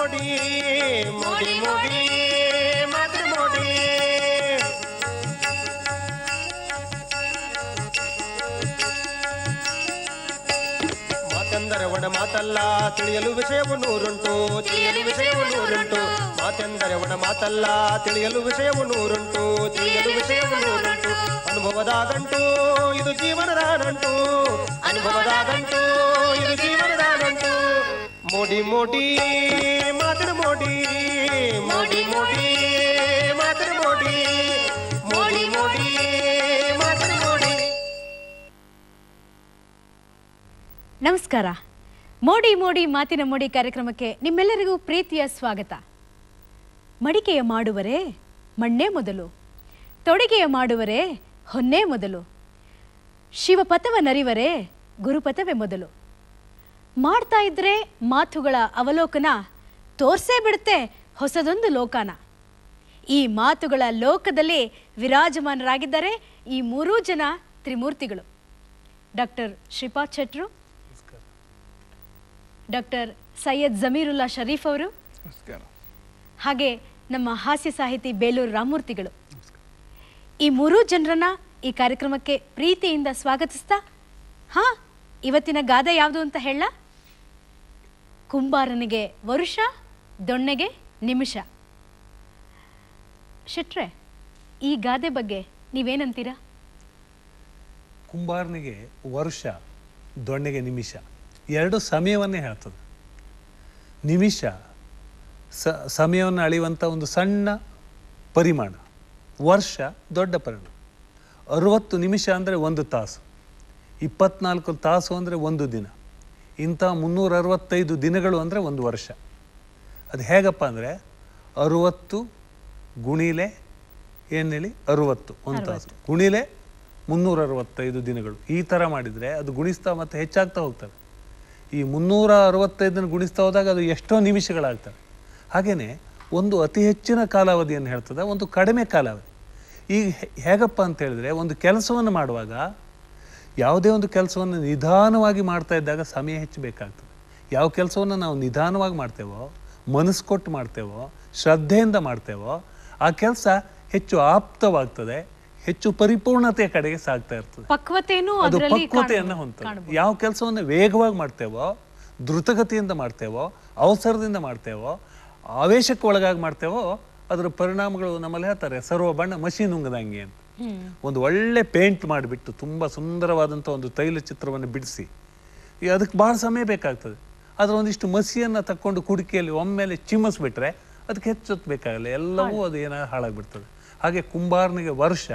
ముడి ముడి ముడి మధుర ముడి ಮಾತೆಂದರೆ ಒಡ ಮಾತಲ್ಲ ತಿಳಿಯಲು ವಿಷಯವು ನೂರುಂಟು ತಿಳಿಯಲು ವಿಷಯವು ನೂರುಂಟು ಮಾತೆಂದರೆ ಒಡ ಮಾತಲ್ಲ ತಿಳಿಯಲು ವಿಷಯವು ನೂರುಂಟು ತಿಳಿಯಲು ವಿಷಯವು ನೂರುಂಟು ಅನುಭವದಾಗಂಟು ಇದು ಜೀವನದಾಗಂಟು ಅನುಭವದಾಗಂಟು ಇದು ಜೀವನದಾಗಂಟು ಮುಡಿ ಮುಡಿ ಮೋಡಿ ಮೋಡಿ ಮೋಡಿ ಮೋಡಿ ಮೋಡಿ ಮೋಡಿ ನಮಸ್ಕಾರ ಮೋಡಿ ಮೋಡಿ ಮಾತಿನ ಮೋಡಿ ಕಾರ್ಯಕ್ರಮಕ್ಕೆ ನಿಮ್ಮೆಲ್ಲರಿಗೂ ಪ್ರೀತಿಯ ಸ್ವಾಗತ ಮಡಿಕೆಯ ಮಾಡುವರೇ ಮಣ್ಣೇ ಮೊದಲು ತೊಡಿಗೆಯ ಮಾಡುವರೇ ಹೊನ್ನೇ ಮೊದಲು ಶಿವಪಥವ ನರಿವರೇ ಗುರುಪಥವೇ ಮೊದಲು ಮಾಡ್ತಾ ಇದ್ರೆ ಮಾತುಗಳ ಅವಲೋಕನ ತೋರ್ಸೇ ಬಿಡುತ್ತೆ ಹೊಸದೊಂದು ಲೋಕಾನ ಈ ಮಾತುಗಳ ಲೋಕದಲ್ಲಿ ವಿರಾಜಮಾನರಾಗಿದ್ದಾರೆ ಈ ಮೂರೂ ಜನ ತ್ರಿಮೂರ್ತಿಗಳು ಡಾಕ್ಟರ್ ಶ್ರೀಪಾ ಶೆಟ್ರು ಡಾಕ್ಟರ್ ಸೈಯದ್ ಜಮೀರುಲ್ಲಾ ಶರೀಫ್ ಅವರು ಹಾಗೆ ನಮ್ಮ ಹಾಸ್ಯ ಸಾಹಿತಿ ಬೇಲೂರು ರಾಮಮೂರ್ತಿಗಳು ಈ ಮೂರೂ ಜನರನ್ನ ಈ ಕಾರ್ಯಕ್ರಮಕ್ಕೆ ಪ್ರೀತಿಯಿಂದ ಸ್ವಾಗತಿಸ್ತಾ ಹಾ ಇವತ್ತಿನ ಗಾದೆ ಯಾವುದು ಅಂತ ಹೇಳ ಕುಂಬಾರನಿಗೆ ವರುಷ ದೊಣ್ಣೆಗೆ ನಿಮಿಷ ಶೆಟ್ರೆ ಈ ಗಾದೆ ಬಗ್ಗೆ ನೀವೇನಂತೀರಾ ಕುಂಬಾರನಿಗೆ ವರ್ಷ ದೊಣ್ಣೆಗೆ ನಿಮಿಷ ಎರಡು ಸಮಯವನ್ನೇ ಹೇಳ್ತದೆ ನಿಮಿಷ ಸಮಯವನ್ನು ಅಳೆಯುವಂಥ ಒಂದು ಸಣ್ಣ ಪರಿಮಾಣ ವರ್ಷ ದೊಡ್ಡ ಪರಿಮಾಣ ಅರುವತ್ತು ನಿಮಿಷ ಅಂದರೆ ಒಂದು ತಾಸು ಇಪ್ಪತ್ನಾಲ್ಕು ತಾಸು ಅಂದರೆ ಒಂದು ದಿನ ಇಂಥ ಮುನ್ನೂರ ಅರವತ್ತೈದು ದಿನಗಳು ಅಂದರೆ ಒಂದು ವರ್ಷ ಅದು ಹೇಗಪ್ಪ ಅಂದರೆ ಅರುವತ್ತು ಗುಣಿಲೆ ಏನು ಹೇಳಿ ಅರುವತ್ತು ಒಂದು ತಾಸು ಗುಣಿಲೆ ಮುನ್ನೂರ ಅರವತ್ತೈದು ದಿನಗಳು ಈ ಥರ ಮಾಡಿದರೆ ಅದು ಗುಣಿಸ್ತಾ ಮತ್ತೆ ಹೆಚ್ಚಾಗ್ತಾ ಹೋಗ್ತದೆ ಈ ಮುನ್ನೂರ ಅರವತ್ತೈದನ್ನು ಗುಣಿಸ್ತಾ ಹೋದಾಗ ಅದು ಎಷ್ಟೋ ನಿಮಿಷಗಳಾಗ್ತವೆ ಹಾಗೆಯೇ ಒಂದು ಅತಿ ಹೆಚ್ಚಿನ ಕಾಲಾವಧಿಯನ್ನು ಹೇಳ್ತದೆ ಒಂದು ಕಡಿಮೆ ಕಾಲಾವಧಿ ಈಗ ಹೇಗಪ್ಪ ಅಂತ ಹೇಳಿದ್ರೆ ಒಂದು ಕೆಲಸವನ್ನು ಮಾಡುವಾಗ ಯಾವುದೇ ಒಂದು ಕೆಲಸವನ್ನು ನಿಧಾನವಾಗಿ ಮಾಡ್ತಾ ಇದ್ದಾಗ ಸಮಯ ಬೇಕಾಗ್ತದೆ ಯಾವ ಕೆಲಸವನ್ನು ನಾವು ನಿಧಾನವಾಗಿ ಮಾಡ್ತೇವೋ ಮನಸ್ಸು ಕೊಟ್ಟು ಮಾಡ್ತೇವೋ ಶ್ರದ್ಧೆಯಿಂದ ಮಾಡ್ತೇವೋ ಆ ಕೆಲಸ ಹೆಚ್ಚು ಆಪ್ತವಾಗ್ತದೆ ಹೆಚ್ಚು ಪರಿಪೂರ್ಣತೆಯ ಕಡೆಗೆ ಸಾಗ್ತಾ ಇರ್ತದೆ ಅದು ಪಕ್ವತೆಯನ್ನು ಹೊಂದ್ತದೆ ಯಾವ ಕೆಲಸವನ್ನು ವೇಗವಾಗಿ ಮಾಡ್ತೇವೋ ದ್ರುತಗತಿಯಿಂದ ಮಾಡ್ತೇವೋ ಅವಸರದಿಂದ ಮಾಡ್ತೇವೋ ಆವೇಶಕ್ಕೆ ಒಳಗಾಗಿ ಮಾಡ್ತೇವೋ ಅದರ ಪರಿಣಾಮಗಳು ನಮ್ಮಲ್ಲಿ ಹೇಳ್ತಾರೆ ಸರ್ವ ಬಣ್ಣ ಮಷೀನ್ ಉಂಗದಂಗೆ ಅಂತ ಒಂದು ಒಳ್ಳೆ ಪೇಂಟ್ ಮಾಡಿಬಿಟ್ಟು ತುಂಬ ಸುಂದರವಾದಂಥ ಒಂದು ತೈಲ ಚಿತ್ರವನ್ನು ಬಿಡಿಸಿ ಅದಕ್ಕೆ ಭಾಳ ಸಮಯ ಬೇಕಾಗ್ತದೆ ಅದರ ಒಂದಿಷ್ಟು ಮಸಿಯನ್ನು ತಕ್ಕೊಂಡು ಕುಡಿಕೆಯಲ್ಲಿ ಒಮ್ಮೆಲೆ ಚಿಮ್ಮಿಸ್ಬಿಟ್ರೆ ಅದಕ್ಕೆ ಬೇಕಾಗಲ್ಲ ಎಲ್ಲವೂ ಅದು ಏನೋ ಹಾಳಾಗ್ಬಿಡ್ತದೆ ಹಾಗೆ ಕುಂಬಾರನಿಗೆ ವರ್ಷ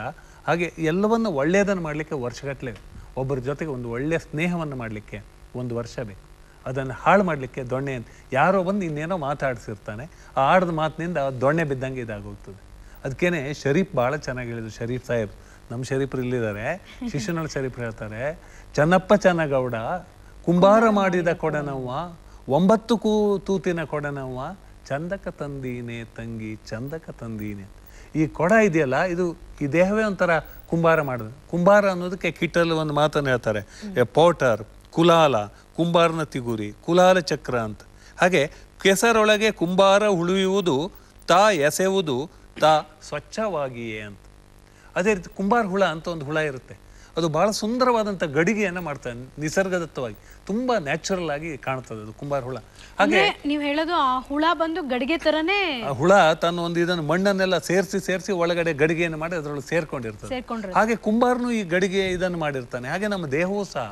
ಹಾಗೆ ಎಲ್ಲವನ್ನು ಒಳ್ಳೆಯದನ್ನು ಮಾಡಲಿಕ್ಕೆ ವರ್ಷಗಟ್ಟಲೆ ಒಬ್ಬರ ಜೊತೆಗೆ ಒಂದು ಒಳ್ಳೆಯ ಸ್ನೇಹವನ್ನು ಮಾಡಲಿಕ್ಕೆ ಒಂದು ವರ್ಷ ಬೇಕು ಅದನ್ನು ಹಾಳು ಮಾಡಲಿಕ್ಕೆ ದೊಣ್ಣೆ ಯಾರೋ ಬಂದು ಇನ್ನೇನೋ ಮಾತಾಡಿಸಿರ್ತಾನೆ ಆ ಆಡದ ಮಾತಿನಿಂದ ದೊಣ್ಣೆ ಬಿದ್ದಂಗೆ ಇದಾಗೋಗ್ತದೆ ಅದಕ್ಕೇನೆ ಶರೀಫ್ ಭಾಳ ಚೆನ್ನಾಗಿ ಹೇಳಿದ್ರು ಶರೀಫ್ ಸಾಹೇಬ್ ನಮ್ಮ ಶರೀಫರು ಇಲ್ಲಿದ್ದಾರೆ ಶಿಶುನಳ ಶರೀಫ್ ಹೇಳ್ತಾರೆ ಚನ್ನಪ್ಪ ಚನ್ನಗೌಡ ಕುಂಬಾರ ಮಾಡಿದ ಕೊಡನವ್ವ ಒಂಬತ್ತು ಕೂ ತೂತಿನ ಕೊಡನವ್ವ ಚಂದಕ ತಂದೀನೆ ತಂಗಿ ಚಂದಕ ತಂದೀನೆ ಈ ಕೊಡ ಇದೆಯಲ್ಲ ಇದು ಈ ದೇಹವೇ ಒಂಥರ ಕುಂಬಾರ ಮಾಡಿದ ಕುಂಬಾರ ಅನ್ನೋದಕ್ಕೆ ಕಿಟ್ಟಲ್ಲಿ ಒಂದು ಮಾತನ್ನು ಹೇಳ್ತಾರೆ ಎ ಪೋಟರ್ ಕುಲಾಲ ಕುಂಬಾರನ ತಿಗುರಿ ಕುಲಾಲ ಚಕ್ರ ಅಂತ ಹಾಗೆ ಕೆಸರೊಳಗೆ ಕುಂಬಾರ ಉಳಿಯುವುದು ತಾ ಎಸೆವುದು ತಾ ಸ್ವಚ್ಛವಾಗಿಯೇ ಅಂತ ಅದೇ ರೀತಿ ಕುಂಬಾರ ಹುಳ ಅಂತ ಒಂದು ಹುಳ ಇರುತ್ತೆ ಅದು ಬಹಳ ಸುಂದರವಾದಂತ ಗಡಿಗೆಯನ್ನು ಮಾಡ್ತಾನೆ ನಿಸರ್ಗದತ್ತವಾಗಿ ತುಂಬಾ ನ್ಯಾಚುರಲ್ ಆಗಿ ಕಾಣ್ತದೆ ಅದು ಕುಂಬಾರ ಹುಳ ಹಾಗೆ ನೀವು ಹೇಳೋದು ಆ ಹುಳ ಬಂದು ಗಡಿಗೆ ತರನೇ ಹುಳ ತನ್ನ ಒಂದು ಇದನ್ನು ಮಣ್ಣನ್ನೆಲ್ಲ ಸೇರಿಸಿ ಸೇರಿಸಿ ಒಳಗಡೆ ಗಡಿಗೆಯನ್ನು ಮಾಡಿ ಅದರೊಳಗೆ ಸೇರ್ಕೊಂಡಿರ್ತದೆ ಹಾಗೆ ಕುಂಬಾರನು ಈ ಗಡಿಗೆ ಇದನ್ನು ಮಾಡಿರ್ತಾನೆ ಹಾಗೆ ನಮ್ಮ ದೇಹವೂ ಸಹ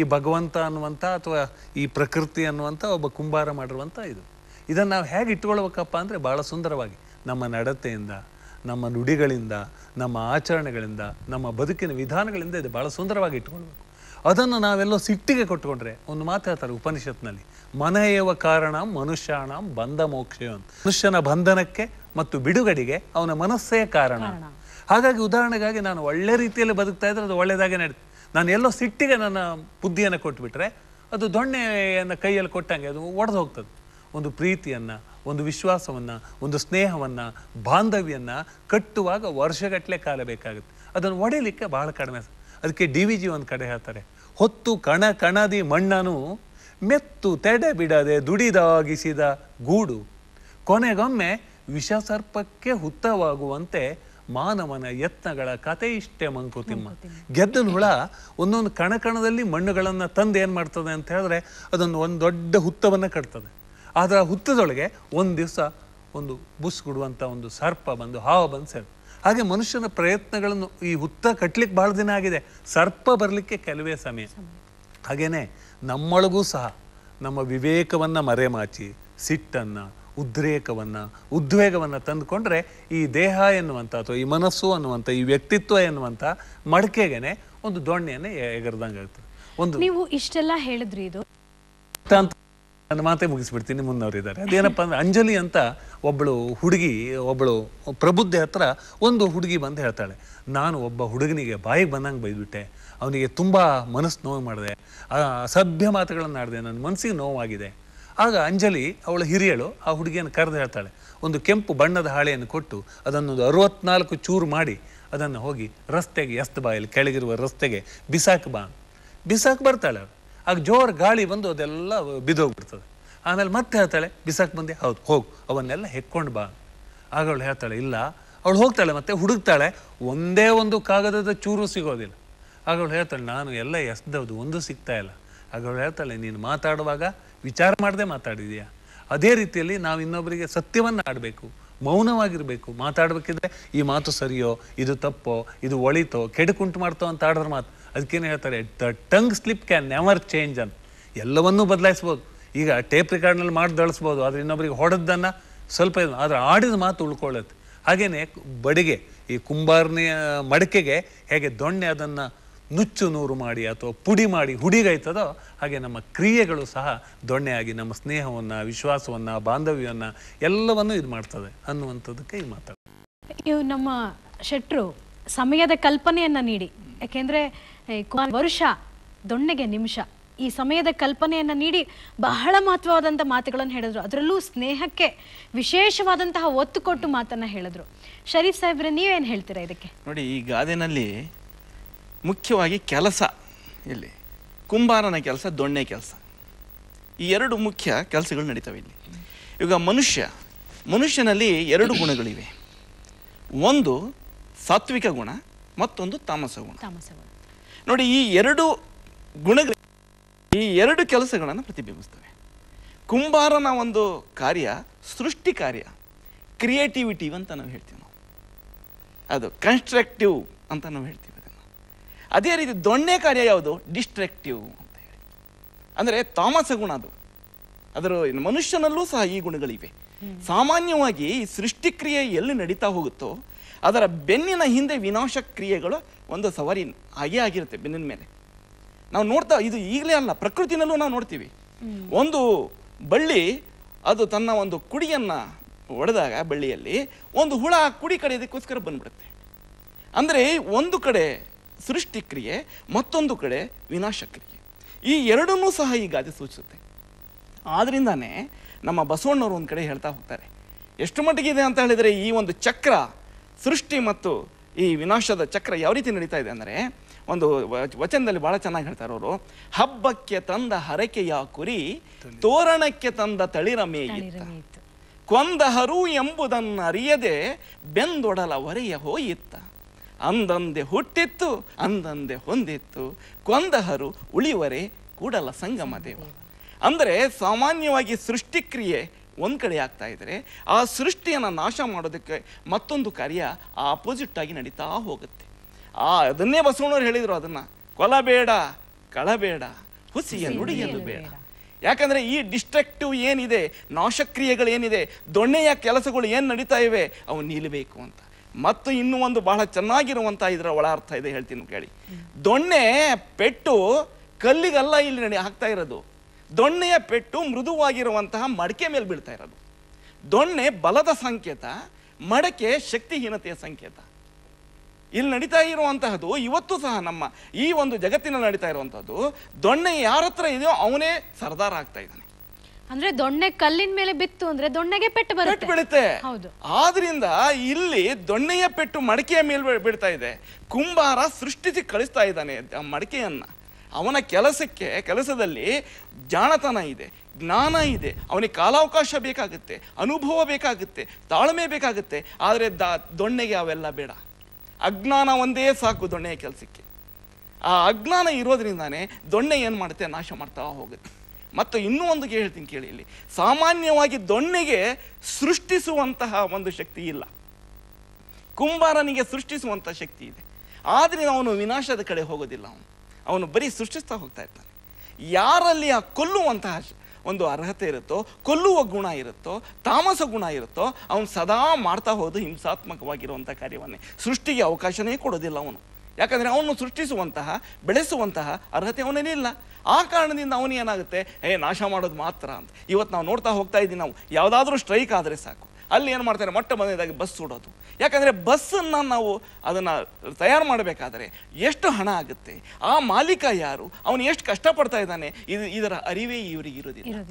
ಈ ಭಗವಂತ ಅನ್ನುವಂಥ ಅಥವಾ ಈ ಪ್ರಕೃತಿ ಅನ್ನುವಂಥ ಒಬ್ಬ ಕುಂಬಾರ ಮಾಡಿರುವಂಥ ಇದು ಇದನ್ನು ನಾವು ಹೇಗೆ ಇಟ್ಕೊಳ್ಬೇಕಪ್ಪ ಅಂದರೆ ಭಾಳ ಸುಂದರವಾಗಿ ನಮ್ಮ ನಡತೆಯಿಂದ ನಮ್ಮ ನುಡಿಗಳಿಂದ ನಮ್ಮ ಆಚರಣೆಗಳಿಂದ ನಮ್ಮ ಬದುಕಿನ ವಿಧಾನಗಳಿಂದ ಇದು ಭಾಳ ಸುಂದರವಾಗಿ ಇಟ್ಕೊಳ್ಬೇಕು ಅದನ್ನು ನಾವೆಲ್ಲೋ ಸಿಟ್ಟಿಗೆ ಕೊಟ್ಟುಕೊಂಡ್ರೆ ಒಂದು ಮಾತು ಹೇಳ್ತಾರೆ ಉಪನಿಷತ್ನಲ್ಲಿ ಮನೆಯವ ಕಾರಣ ಮನುಷ್ಯಾಣ ಬಂಧ ಮೋಕ್ಷ ಮನುಷ್ಯನ ಬಂಧನಕ್ಕೆ ಮತ್ತು ಬಿಡುಗಡೆಗೆ ಅವನ ಮನಸ್ಸೇ ಕಾರಣ ಹಾಗಾಗಿ ಉದಾಹರಣೆಗಾಗಿ ನಾನು ಒಳ್ಳೆ ರೀತಿಯಲ್ಲಿ ಬದುಕ್ತಾ ಇದ್ರೆ ಅದು ಒಳ್ಳೆಯದಾಗೆ ನಡೀತು ನಾನು ಎಲ್ಲೋ ಸಿಟ್ಟಿಗೆ ನನ್ನ ಬುದ್ಧಿಯನ್ನು ಕೊಟ್ಬಿಟ್ರೆ ಅದು ದೊಣ್ಣೆಯನ್ನು ಕೈಯಲ್ಲಿ ಕೊಟ್ಟಂಗೆ ಅದು ಒಡೆದು ಹೋಗ್ತದೆ ಒಂದು ಪ್ರೀತಿಯನ್ನು ಒಂದು ವಿಶ್ವಾಸವನ್ನು ಒಂದು ಸ್ನೇಹವನ್ನು ಬಾಂಧವ್ಯವನ್ನು ಕಟ್ಟುವಾಗ ವರ್ಷಗಟ್ಟಲೆ ಕಾಲ ಬೇಕಾಗುತ್ತೆ ಅದನ್ನು ಒಡೆಯಲಿಕ್ಕೆ ಬಹಳ ಕಡಿಮೆ ಅದಕ್ಕೆ ಡಿ ವಿ ಜಿ ಒಂದು ಕಡೆ ಹೇಳ್ತಾರೆ ಹೊತ್ತು ಕಣ ಕಣದಿ ಮಣ್ಣನು ಮೆತ್ತು ತೆಡೆ ಬಿಡದೆ ದುಡಿದಾಗಿಸಿದ ಗೂಡು ಕೊನೆಗೊಮ್ಮೆ ವಿಷಸರ್ಪಕ್ಕೆ ಹುತ್ತವಾಗುವಂತೆ ಮಾನವನ ಯತ್ನಗಳ ಕತೆ ಇಷ್ಟೇ ಮಂಕುತಿಮ್ಮ ಗೆದ್ದನ ಹುಳ ಒಂದೊಂದು ಕಣಕಣದಲ್ಲಿ ಮಣ್ಣುಗಳನ್ನು ತಂದು ಏನು ಮಾಡ್ತದೆ ಅಂತ ಹೇಳಿದ್ರೆ ಅದೊಂದು ಒಂದು ದೊಡ್ಡ ಹುತ್ತವನ್ನು ಕಟ್ತದೆ ಅದರ ಹುತ್ತದೊಳಗೆ ಒಂದು ದಿವಸ ಒಂದು ಬುಸ್ಗುಡುವಂಥ ಒಂದು ಸರ್ಪ ಬಂದು ಹಾವು ಬಂದು ಸೇರ್ತದೆ ಹಾಗೆ ಮನುಷ್ಯನ ಪ್ರಯತ್ನಗಳನ್ನು ಈ ಹುತ್ತ ಕಟ್ಟಲಿಕ್ಕೆ ಭಾಳ ದಿನ ಆಗಿದೆ ಸರ್ಪ ಬರಲಿಕ್ಕೆ ಕೆಲವೇ ಸಮಯ ಹಾಗೆಯೇ ನಮ್ಮೊಳಗೂ ಸಹ ನಮ್ಮ ವಿವೇಕವನ್ನು ಮರೆಮಾಚಿ ಸಿಟ್ಟನ್ನು ಉದ್ರೇಕವನ್ನು ಉದ್ವೇಗವನ್ನು ತಂದುಕೊಂಡ್ರೆ ಈ ದೇಹ ಎನ್ನುವಂಥ ಅಥವಾ ಈ ಮನಸ್ಸು ಅನ್ನುವಂಥ ಈ ವ್ಯಕ್ತಿತ್ವ ಎನ್ನುವಂಥ ಮಡಕೆಗೆನೆ ಒಂದು ದೊಣ್ಣೆಯನ್ನು ಎಗರದಂಗೆ ಆಗ್ತದೆ ಒಂದು ನೀವು ಇಷ್ಟೆಲ್ಲ ಹೇಳಿದ್ರಿ ಇದು ನನ್ನ ಮಾತೇ ಮುಗಿಸ್ಬಿಡ್ತೀನಿ ಮುನ್ನವರಿದ್ದಾರೆ ಅದೇನಪ್ಪ ಅಂದರೆ ಅಂಜಲಿ ಅಂತ ಒಬ್ಬಳು ಹುಡುಗಿ ಒಬ್ಬಳು ಪ್ರಬುದ್ಧೆ ಹತ್ರ ಒಂದು ಹುಡುಗಿ ಬಂದು ಹೇಳ್ತಾಳೆ ನಾನು ಒಬ್ಬ ಹುಡುಗನಿಗೆ ಬಾಯಿಗೆ ಬಂದಂಗೆ ಬೈದ್ಬಿಟ್ಟೆ ಅವನಿಗೆ ತುಂಬ ಮನಸ್ಸು ನೋವು ಮಾಡಿದೆ ಅಸಭ್ಯ ಮಾತುಗಳನ್ನು ಆಡಿದೆ ನನ್ನ ಮನಸ್ಸಿಗೆ ನೋವಾಗಿದೆ ಆಗ ಅಂಜಲಿ ಅವಳ ಹಿರಿಯಳು ಆ ಹುಡುಗಿಯನ್ನು ಕರೆದು ಹೇಳ್ತಾಳೆ ಒಂದು ಕೆಂಪು ಬಣ್ಣದ ಹಾಳೆಯನ್ನು ಕೊಟ್ಟು ಅದನ್ನೊಂದು ಅರವತ್ನಾಲ್ಕು ಚೂರು ಮಾಡಿ ಅದನ್ನು ಹೋಗಿ ರಸ್ತೆಗೆ ಎಸ್ತ ಬಾಯಲ್ಲಿ ಕೆಳಗಿರುವ ರಸ್ತೆಗೆ ಬಿಸಾಕ್ ಬಾ ಬಿಸಾಕು ಬರ್ತಾಳೆ ಆಗ ಜೋರು ಗಾಳಿ ಬಂದು ಅದೆಲ್ಲ ಬಿದ್ದೋಗ್ಬಿಡ್ತದೆ ಆಮೇಲೆ ಮತ್ತೆ ಹೇಳ್ತಾಳೆ ಬಿಸಾಕ್ ಬಂದೆ ಹೌದು ಹೋಗು ಅವನ್ನೆಲ್ಲ ಹೆಕ್ಕೊಂಡು ಬಾ ಆಗ ಅವಳು ಹೇಳ್ತಾಳೆ ಇಲ್ಲ ಅವಳು ಹೋಗ್ತಾಳೆ ಮತ್ತೆ ಹುಡುಕ್ತಾಳೆ ಒಂದೇ ಒಂದು ಕಾಗದದ ಚೂರು ಸಿಗೋದಿಲ್ಲ ಆಗ ಅವಳು ಹೇಳ್ತಾಳೆ ನಾನು ಎಲ್ಲ ಎಸ್ದವ್ದು ಒಂದು ಸಿಗ್ತಾ ಇಲ್ಲ ಆಗ ಅವಳು ಹೇಳ್ತಾಳೆ ನೀನು ಮಾತಾಡುವಾಗ ವಿಚಾರ ಮಾಡದೆ ಮಾತಾಡಿದೀಯಾ ಅದೇ ರೀತಿಯಲ್ಲಿ ನಾವು ಇನ್ನೊಬ್ಬರಿಗೆ ಸತ್ಯವನ್ನು ಆಡಬೇಕು ಮೌನವಾಗಿರಬೇಕು ಮಾತಾಡಬೇಕಿದ್ರೆ ಈ ಮಾತು ಸರಿಯೋ ಇದು ತಪ್ಪೋ ಇದು ಒಳಿತೋ ಕೆಡುಕುಂಟು ಮಾಡ್ತೋ ಅಂತ ಆಡೋರು ಮಾತು ಅದಕ್ಕೇನು ಹೇಳ್ತಾರೆ the tongue slip can never change ಅಂತ ಎಲ್ಲವನ್ನೂ ಬದಲಾಯಿಸ್ಬೋದು ಈಗ ಟೇಪ್ ರೆಕಾರ್ಡ್ನಲ್ಲಿ ಮಾಡಿ ದಳಿಸ್ಬೋದು ಆದರೆ ಇನ್ನೊಬ್ಬರಿಗೆ ಹೊಡೆದ್ದನ್ನು ಸ್ವಲ್ಪ ಇದು ಆದರೆ ಆಡಿದ ಮಾತು ಉಳ್ಕೊಳ್ಳುತ್ತೆ ಹಾಗೆಯೇ ಬಡಿಗೆ ಈ ಕುಂಬಾರನೆಯ ಮಡಕೆಗೆ ಹೇಗೆ ದೊಣ್ಣೆ ಅದನ್ನು ನುಚ್ಚು ನೂರು ಮಾಡಿ ಅಥವಾ ಪುಡಿ ಮಾಡಿ ಹುಡಿಗೈತದೋ ಹಾಗೆ ನಮ್ಮ ಕ್ರಿಯೆಗಳು ಸಹ ದೊಣ್ಣೆಯಾಗಿ ನಮ್ಮ ಸ್ನೇಹವನ್ನು ವಿಶ್ವಾಸವನ್ನು ಬಾಂಧವ್ಯವನ್ನು ಎಲ್ಲವನ್ನು ಇದು ಮಾಡ್ತದೆ ಅನ್ನುವಂಥದ್ದಕ್ಕೆ ಈ ಮಾತಾಡ್ತಾರೆ ಇವು ನಮ್ಮ ಶೆಟ್ರು ಸಮಯದ ಕಲ್ಪನೆಯನ್ನು ನೀಡಿ ಯಾಕೆಂದರೆ ಕುಮಾರ್ ವರುಷ ದೊಣ್ಣೆಗೆ ನಿಮಿಷ ಈ ಸಮಯದ ಕಲ್ಪನೆಯನ್ನು ನೀಡಿ ಬಹಳ ಮಹತ್ವವಾದಂಥ ಮಾತುಗಳನ್ನು ಹೇಳಿದ್ರು ಅದರಲ್ಲೂ ಸ್ನೇಹಕ್ಕೆ ವಿಶೇಷವಾದಂತಹ ಒತ್ತು ಕೊಟ್ಟು ಮಾತನ್ನ ಹೇಳಿದ್ರು ಶರೀಫ್ ಸಾಹೇಬ್ರೆ ನೀವೇನು ಹೇಳ್ತೀರಾ ಇದಕ್ಕೆ ನೋಡಿ ಈ ಗಾದೆನಲ್ಲಿ ಮುಖ್ಯವಾಗಿ ಕೆಲಸ ಇಲ್ಲಿ ಕುಂಬಾರನ ಕೆಲಸ ದೊಣ್ಣೆ ಕೆಲಸ ಈ ಎರಡು ಮುಖ್ಯ ಕೆಲಸಗಳು ನಡೀತವೆ ಇಲ್ಲಿ ಇವಾಗ ಮನುಷ್ಯ ಮನುಷ್ಯನಲ್ಲಿ ಎರಡು ಗುಣಗಳಿವೆ ಒಂದು ಸಾತ್ವಿಕ ಗುಣ ಮತ್ತೊಂದು ತಾಮಸ ಗುಣ ತಾಮಸ ಗುಣ ನೋಡಿ ಈ ಎರಡು ಗುಣಗಳು ಈ ಎರಡು ಕೆಲಸಗಳನ್ನು ಪ್ರತಿಬಿಂಬಿಸ್ತವೆ ಕುಂಬಾರನ ಒಂದು ಕಾರ್ಯ ಸೃಷ್ಟಿ ಕಾರ್ಯ ಕ್ರಿಯೇಟಿವಿಟಿ ಅಂತ ನಾವು ಹೇಳ್ತೀವಿ ನಾವು ಅದು ಕನ್ಸ್ಟ್ರಕ್ಟಿವ್ ಅಂತ ನಾವು ಹೇಳ್ತೀವಿ ಅದನ್ನು ಅದೇ ರೀತಿ ದೊಣ್ಣೆ ಕಾರ್ಯ ಯಾವುದು ಡಿಸ್ಟ್ರಕ್ಟಿವ್ ಅಂತ ಹೇಳಿ ಅಂದರೆ ತಾಮಸ ಗುಣ ಅದು ಅದರ ಮನುಷ್ಯನಲ್ಲೂ ಸಹ ಈ ಗುಣಗಳಿವೆ ಸಾಮಾನ್ಯವಾಗಿ ಸೃಷ್ಟಿಕ್ರಿಯೆ ಎಲ್ಲಿ ನಡೀತಾ ಹೋಗುತ್ತೋ ಅದರ ಬೆನ್ನಿನ ಹಿಂದೆ ವಿನಾಶ ಕ್ರಿಯೆಗಳು ಒಂದು ಸವಾರಿ ಹಾಗೆ ಆಗಿರುತ್ತೆ ಬೆನ್ನಿನ ಮೇಲೆ ನಾವು ನೋಡ್ತಾ ಇದು ಈಗಲೇ ಅಲ್ಲ ಪ್ರಕೃತಿನಲ್ಲೂ ನಾವು ನೋಡ್ತೀವಿ ಒಂದು ಬಳ್ಳಿ ಅದು ತನ್ನ ಒಂದು ಕುಡಿಯನ್ನು ಒಡೆದಾಗ ಬಳ್ಳಿಯಲ್ಲಿ ಒಂದು ಹುಳ ಕುಡಿ ಕಡೆ ಇದಕ್ಕೋಸ್ಕರ ಬಂದ್ಬಿಡುತ್ತೆ ಅಂದರೆ ಒಂದು ಕಡೆ ಸೃಷ್ಟಿಕ್ರಿಯೆ ಮತ್ತೊಂದು ಕಡೆ ವಿನಾಶ ಕ್ರಿಯೆ ಈ ಎರಡನ್ನೂ ಸಹ ಈ ಗಾದೆ ಸೂಚಿಸುತ್ತೆ ಆದ್ದರಿಂದಾನೇ ನಮ್ಮ ಬಸವಣ್ಣವರು ಒಂದು ಕಡೆ ಹೇಳ್ತಾ ಹೋಗ್ತಾರೆ ಎಷ್ಟು ಮಟ್ಟಿಗೆ ಇದೆ ಅಂತ ಹೇಳಿದರೆ ಈ ಒಂದು ಚಕ್ರ ಸೃಷ್ಟಿ ಮತ್ತು ಈ ವಿನಾಶದ ಚಕ್ರ ಯಾವ ರೀತಿ ನಡೀತಾ ಇದೆ ಅಂದರೆ ಒಂದು ವಚನದಲ್ಲಿ ಭಾಳ ಚೆನ್ನಾಗಿ ಹೇಳ್ತಾರೆ ಅವರು ಹಬ್ಬಕ್ಕೆ ತಂದ ಹರಕೆಯ ಕುರಿ ತೋರಣಕ್ಕೆ ತಂದ ತಳಿರ ಮೇಯಿತ್ತ ಕೊಂದಹರು ಎಂಬುದನ್ನು ಅರಿಯದೆ ಬೆಂದೊಡಲ ಹೊರೆಯ ಹೋಯಿತ್ತ ಅಂದಂದೆ ಹುಟ್ಟಿತ್ತು ಅಂದಂದೆ ಹೊಂದಿತ್ತು ಕೊಂದಹರು ಉಳಿವರೆ ಕೂಡಲ ಸಂಗಮ ದೇವ ಅಂದರೆ ಸಾಮಾನ್ಯವಾಗಿ ಸೃಷ್ಟಿಕ್ರಿಯೆ ಒಂದು ಕಡೆ ಆಗ್ತಾ ಇದ್ದರೆ ಆ ಸೃಷ್ಟಿಯನ್ನು ನಾಶ ಮಾಡೋದಕ್ಕೆ ಮತ್ತೊಂದು ಕಾರ್ಯ ಆಪೋಸಿಟ್ ಆಗಿ ನಡೀತಾ ಹೋಗುತ್ತೆ ಆ ಅದನ್ನೇ ಬಸವಣ್ಣವ್ರು ಹೇಳಿದರು ಅದನ್ನು ಕೊಲಬೇಡ ಕಳಬೇಡ ಹುಸಿಯ ನುಡಿಯಲು ಬೇಡ ಯಾಕಂದರೆ ಈ ಡಿಸ್ಟ್ರಕ್ಟಿವ್ ಏನಿದೆ ನಾಶಕ್ರಿಯೆಗಳೇನಿದೆ ದೊಣ್ಣೆಯ ಕೆಲಸಗಳು ಏನು ನಡೀತಾ ಇವೆ ಅವು ನಿಲ್ಲಬೇಕು ಅಂತ ಮತ್ತು ಇನ್ನೂ ಒಂದು ಬಹಳ ಚೆನ್ನಾಗಿರುವಂಥ ಇದರ ಅರ್ಥ ಇದೆ ಹೇಳ್ತೀನಿ ಕೇಳಿ ದೊಣ್ಣೆ ಪೆಟ್ಟು ಕಲ್ಲಿಗಲ್ಲ ಇಲ್ಲಿ ನಡಿ ಹಾಕ್ತಾ ಇರೋದು ದೊಣ್ಣೆಯ ಪೆಟ್ಟು ಮೃದುವಾಗಿರುವಂತಹ ಮಡಕೆ ಮೇಲೆ ಬೀಳ್ತಾ ಇರೋದು ದೊಣ್ಣೆ ಬಲದ ಸಂಕೇತ ಮಡಕೆ ಶಕ್ತಿಹೀನತೆಯ ಸಂಕೇತ ಇಲ್ಲಿ ನಡೀತಾ ಇರುವಂತಹದ್ದು ಇವತ್ತು ಸಹ ನಮ್ಮ ಈ ಒಂದು ಜಗತ್ತಿನ ನಡೀತಾ ಇರುವಂತಹದ್ದು ದೊಣ್ಣೆ ಯಾರ ಹತ್ರ ಇದೆಯೋ ಅವನೇ ಸರ್ದಾರ ಆಗ್ತಾ ಇದ್ದಾನೆ ಅಂದ್ರೆ ದೊಣ್ಣೆ ಕಲ್ಲಿನ ಮೇಲೆ ಬಿತ್ತು ಅಂದ್ರೆ ದೊಣ್ಣೆಗೆ ಪೆಟ್ಟು ಪೆಟ್ಟು ಬೀಳುತ್ತೆ ಆದ್ರಿಂದ ಇಲ್ಲಿ ದೊಣ್ಣೆಯ ಪೆಟ್ಟು ಮಡಕೆಯ ಮೇಲೆ ಬೀಳ್ತಾ ಇದೆ ಕುಂಬಾರ ಸೃಷ್ಟಿಸಿ ಕಳಿಸ್ತಾ ಇದ್ದಾನೆ ಮಡಕೆಯನ್ನ ಅವನ ಕೆಲಸಕ್ಕೆ ಕೆಲಸದಲ್ಲಿ ಜಾಣತನ ಇದೆ ಜ್ಞಾನ ಇದೆ ಅವನಿಗೆ ಕಾಲಾವಕಾಶ ಬೇಕಾಗುತ್ತೆ ಅನುಭವ ಬೇಕಾಗುತ್ತೆ ತಾಳ್ಮೆ ಬೇಕಾಗುತ್ತೆ ಆದರೆ ದ ದೊಣ್ಣೆಗೆ ಅವೆಲ್ಲ ಬೇಡ ಅಜ್ಞಾನ ಒಂದೇ ಸಾಕು ದೊಣ್ಣೆಯ ಕೆಲಸಕ್ಕೆ ಆ ಅಜ್ಞಾನ ಇರೋದ್ರಿಂದಾನೇ ದೊಣ್ಣೆ ಏನು ಮಾಡುತ್ತೆ ನಾಶ ಮಾಡ್ತಾ ಹೋಗುತ್ತೆ ಮತ್ತು ಇನ್ನೂ ಒಂದು ಹೇಳ್ತೀನಿ ಕೇಳಿ ಇಲ್ಲಿ ಸಾಮಾನ್ಯವಾಗಿ ದೊಣ್ಣೆಗೆ ಸೃಷ್ಟಿಸುವಂತಹ ಒಂದು ಶಕ್ತಿ ಇಲ್ಲ ಕುಂಬಾರನಿಗೆ ಸೃಷ್ಟಿಸುವಂಥ ಶಕ್ತಿ ಇದೆ ಆದರೆ ಅವನು ವಿನಾಶದ ಕಡೆ ಹೋಗೋದಿಲ್ಲ ಅವನು ಅವನು ಬರೀ ಸೃಷ್ಟಿಸ್ತಾ ಹೋಗ್ತಾ ಇರ್ತಾನೆ ಯಾರಲ್ಲಿ ಆ ಕೊಲ್ಲುವಂತಹ ಒಂದು ಅರ್ಹತೆ ಇರುತ್ತೋ ಕೊಲ್ಲುವ ಗುಣ ಇರುತ್ತೋ ತಾಮಸ ಗುಣ ಇರುತ್ತೋ ಅವನು ಸದಾ ಮಾಡ್ತಾ ಹೋದು ಹಿಂಸಾತ್ಮಕವಾಗಿರುವಂಥ ಕಾರ್ಯವನ್ನೇ ಸೃಷ್ಟಿಗೆ ಅವಕಾಶನೇ ಕೊಡೋದಿಲ್ಲ ಅವನು ಯಾಕಂದರೆ ಅವನು ಸೃಷ್ಟಿಸುವಂತಹ ಬೆಳೆಸುವಂತಹ ಅರ್ಹತೆ ಅವನೇನಿಲ್ಲ ಆ ಕಾರಣದಿಂದ ಅವನೇನಾಗುತ್ತೆ ಏ ನಾಶ ಮಾಡೋದು ಮಾತ್ರ ಅಂತ ಇವತ್ತು ನಾವು ನೋಡ್ತಾ ಹೋಗ್ತಾ ಇದ್ದೀವಿ ನಾವು ಯಾವುದಾದ್ರೂ ಸ್ಟ್ರೈಕ್ ಆದರೆ ಸಾಕು ಅಲ್ಲಿ ಏನು ಮಾಡ್ತಾರೆ ಮೊಟ್ಟ ಮೊದಲನೇದಾಗಿ ಬಸ್ ಸುಡೋದು ಯಾಕಂದರೆ ಬಸ್ಸನ್ನು ನಾವು ಅದನ್ನು ತಯಾರು ಮಾಡಬೇಕಾದರೆ ಎಷ್ಟು ಹಣ ಆಗುತ್ತೆ ಆ ಮಾಲೀಕ ಯಾರು ಅವನು ಎಷ್ಟು ಕಷ್ಟಪಡ್ತಾ ಇದ್ದಾನೆ ಇದು ಇದರ ಅರಿವೇ ಇವರಿಗೆ ಇರೋದಿಲ್ಲ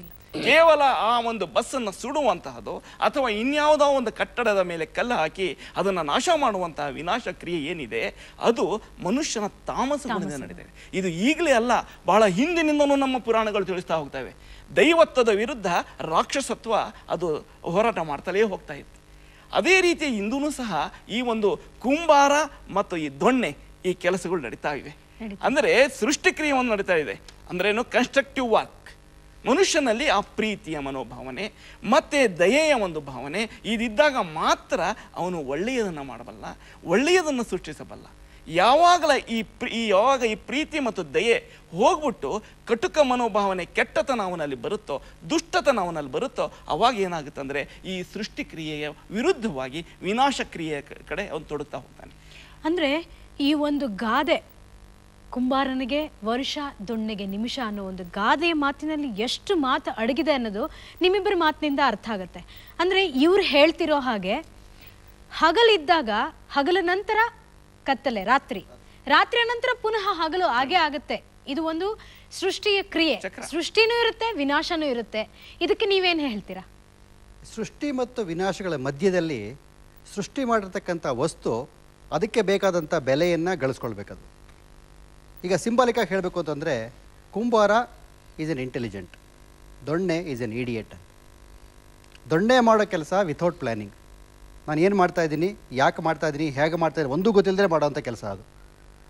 ಕೇವಲ ಆ ಒಂದು ಬಸ್ಸನ್ನು ಸುಡುವಂತಹದ್ದು ಅಥವಾ ಇನ್ಯಾವುದೋ ಒಂದು ಕಟ್ಟಡದ ಮೇಲೆ ಕಲ್ಲು ಹಾಕಿ ಅದನ್ನು ನಾಶ ಮಾಡುವಂತಹ ವಿನಾಶ ಕ್ರಿಯೆ ಏನಿದೆ ಅದು ಮನುಷ್ಯನ ತಾಮಸ ನಡೆದಿದೆ ಇದು ಈಗಲೇ ಅಲ್ಲ ಬಹಳ ಹಿಂದಿನಿಂದಲೂ ನಮ್ಮ ಪುರಾಣಗಳು ತಿಳಿಸ್ತಾ ಹೋಗ್ತವೆ ದೈವತ್ವದ ವಿರುದ್ಧ ರಾಕ್ಷಸತ್ವ ಅದು ಹೋರಾಟ ಮಾಡ್ತಲೇ ಹೋಗ್ತಾ ಇತ್ತು ಅದೇ ರೀತಿ ಇಂದೂ ಸಹ ಈ ಒಂದು ಕುಂಬಾರ ಮತ್ತು ಈ ದೊಣ್ಣೆ ಈ ಕೆಲಸಗಳು ನಡೀತಾ ಇವೆ ಅಂದರೆ ಸೃಷ್ಟಿಕ್ರಿಯವನ್ನು ನಡೀತಾ ಇದೆ ಅಂದರೆ ಏನು ಕನ್ಸ್ಟ್ರಕ್ಟಿವ್ ವರ್ಕ್ ಮನುಷ್ಯನಲ್ಲಿ ಆ ಪ್ರೀತಿಯ ಮನೋಭಾವನೆ ಮತ್ತು ದಯೆಯ ಒಂದು ಭಾವನೆ ಇದಿದ್ದಾಗ ಮಾತ್ರ ಅವನು ಒಳ್ಳೆಯದನ್ನು ಮಾಡಬಲ್ಲ ಒಳ್ಳೆಯದನ್ನು ಸೃಷ್ಟಿಸಬಲ್ಲ ಯಾವಾಗಲ ಈ ಈ ಯಾವಾಗ ಈ ಪ್ರೀತಿ ಮತ್ತು ದಯೆ ಹೋಗ್ಬಿಟ್ಟು ಕಟುಕ ಮನೋಭಾವನೆ ಕೆಟ್ಟತನ ಅವನಲ್ಲಿ ಬರುತ್ತೋ ದುಷ್ಟತನ ಅವನಲ್ಲಿ ಬರುತ್ತೋ ಅವಾಗ ಏನಾಗುತ್ತೆ ಅಂದರೆ ಈ ಸೃಷ್ಟಿಕ್ರಿಯೆಯ ವಿರುದ್ಧವಾಗಿ ವಿನಾಶ ಕ್ರಿಯೆಯ ಕಡೆ ಅವನು ತೊಡುತ್ತಾ ಹೋಗ್ತಾನೆ ಅಂದರೆ ಈ ಒಂದು ಗಾದೆ ಕುಂಬಾರನಿಗೆ ವರ್ಷ ದೊಣ್ಣೆಗೆ ನಿಮಿಷ ಅನ್ನೋ ಒಂದು ಗಾದೆಯ ಮಾತಿನಲ್ಲಿ ಎಷ್ಟು ಮಾತು ಅಡಗಿದೆ ಅನ್ನೋದು ನಿಮ್ಮಿಬ್ಬರ ಮಾತಿನಿಂದ ಅರ್ಥ ಆಗುತ್ತೆ ಅಂದರೆ ಇವ್ರು ಹೇಳ್ತಿರೋ ಹಾಗೆ ಹಗಲಿದ್ದಾಗ ಹಗಲ ನಂತರ ಕತ್ತಲೆ ರಾತ್ರಿ ರಾತ್ರಿ ಅನಂತರ ಪುನಃ ಹಗಲು ಹಾಗೆ ಆಗುತ್ತೆ ಇದು ಒಂದು ಸೃಷ್ಟಿಯ ಕ್ರಿಯೆ ಸೃಷ್ಟಿನೂ ಇರುತ್ತೆ ವಿನಾಶನೂ ಇರುತ್ತೆ ಇದಕ್ಕೆ ನೀವೇನು ಹೇಳ್ತೀರಾ ಸೃಷ್ಟಿ ಮತ್ತು ವಿನಾಶಗಳ ಮಧ್ಯದಲ್ಲಿ ಸೃಷ್ಟಿ ಮಾಡಿರ್ತಕ್ಕಂಥ ವಸ್ತು ಅದಕ್ಕೆ ಬೇಕಾದಂಥ ಬೆಲೆಯನ್ನು ಗಳಿಸ್ಕೊಳ್ಬೇಕದು ಈಗ ಸಿಂಬಾಲಿಕಾಗಿ ಹೇಳಬೇಕು ಅಂತಂದರೆ ಕುಂಬಾರ ಈಸ್ ಎನ್ ಇಂಟೆಲಿಜೆಂಟ್ ದೊಣ್ಣೆ ಈಸ್ ಎನ್ ಈಡಿಯೇಟ್ ದೊಣ್ಣೆ ಮಾಡೋ ಕೆಲಸ ವಿಥೌಟ್ ಪ್ಲ್ಯಾನಿಂಗ್ ನಾನು ಏನು ಮಾಡ್ತಾ ಇದ್ದೀನಿ ಯಾಕೆ ಮಾಡ್ತಾ ಇದ್ದೀನಿ ಹೇಗೆ ಮಾಡ್ತಾ ಇದ್ದೀನಿ ಒಂದೂ ಗೊತ್ತಿಲ್ಲದೆ ಮಾಡೋವಂಥ ಕೆಲಸ ಅದು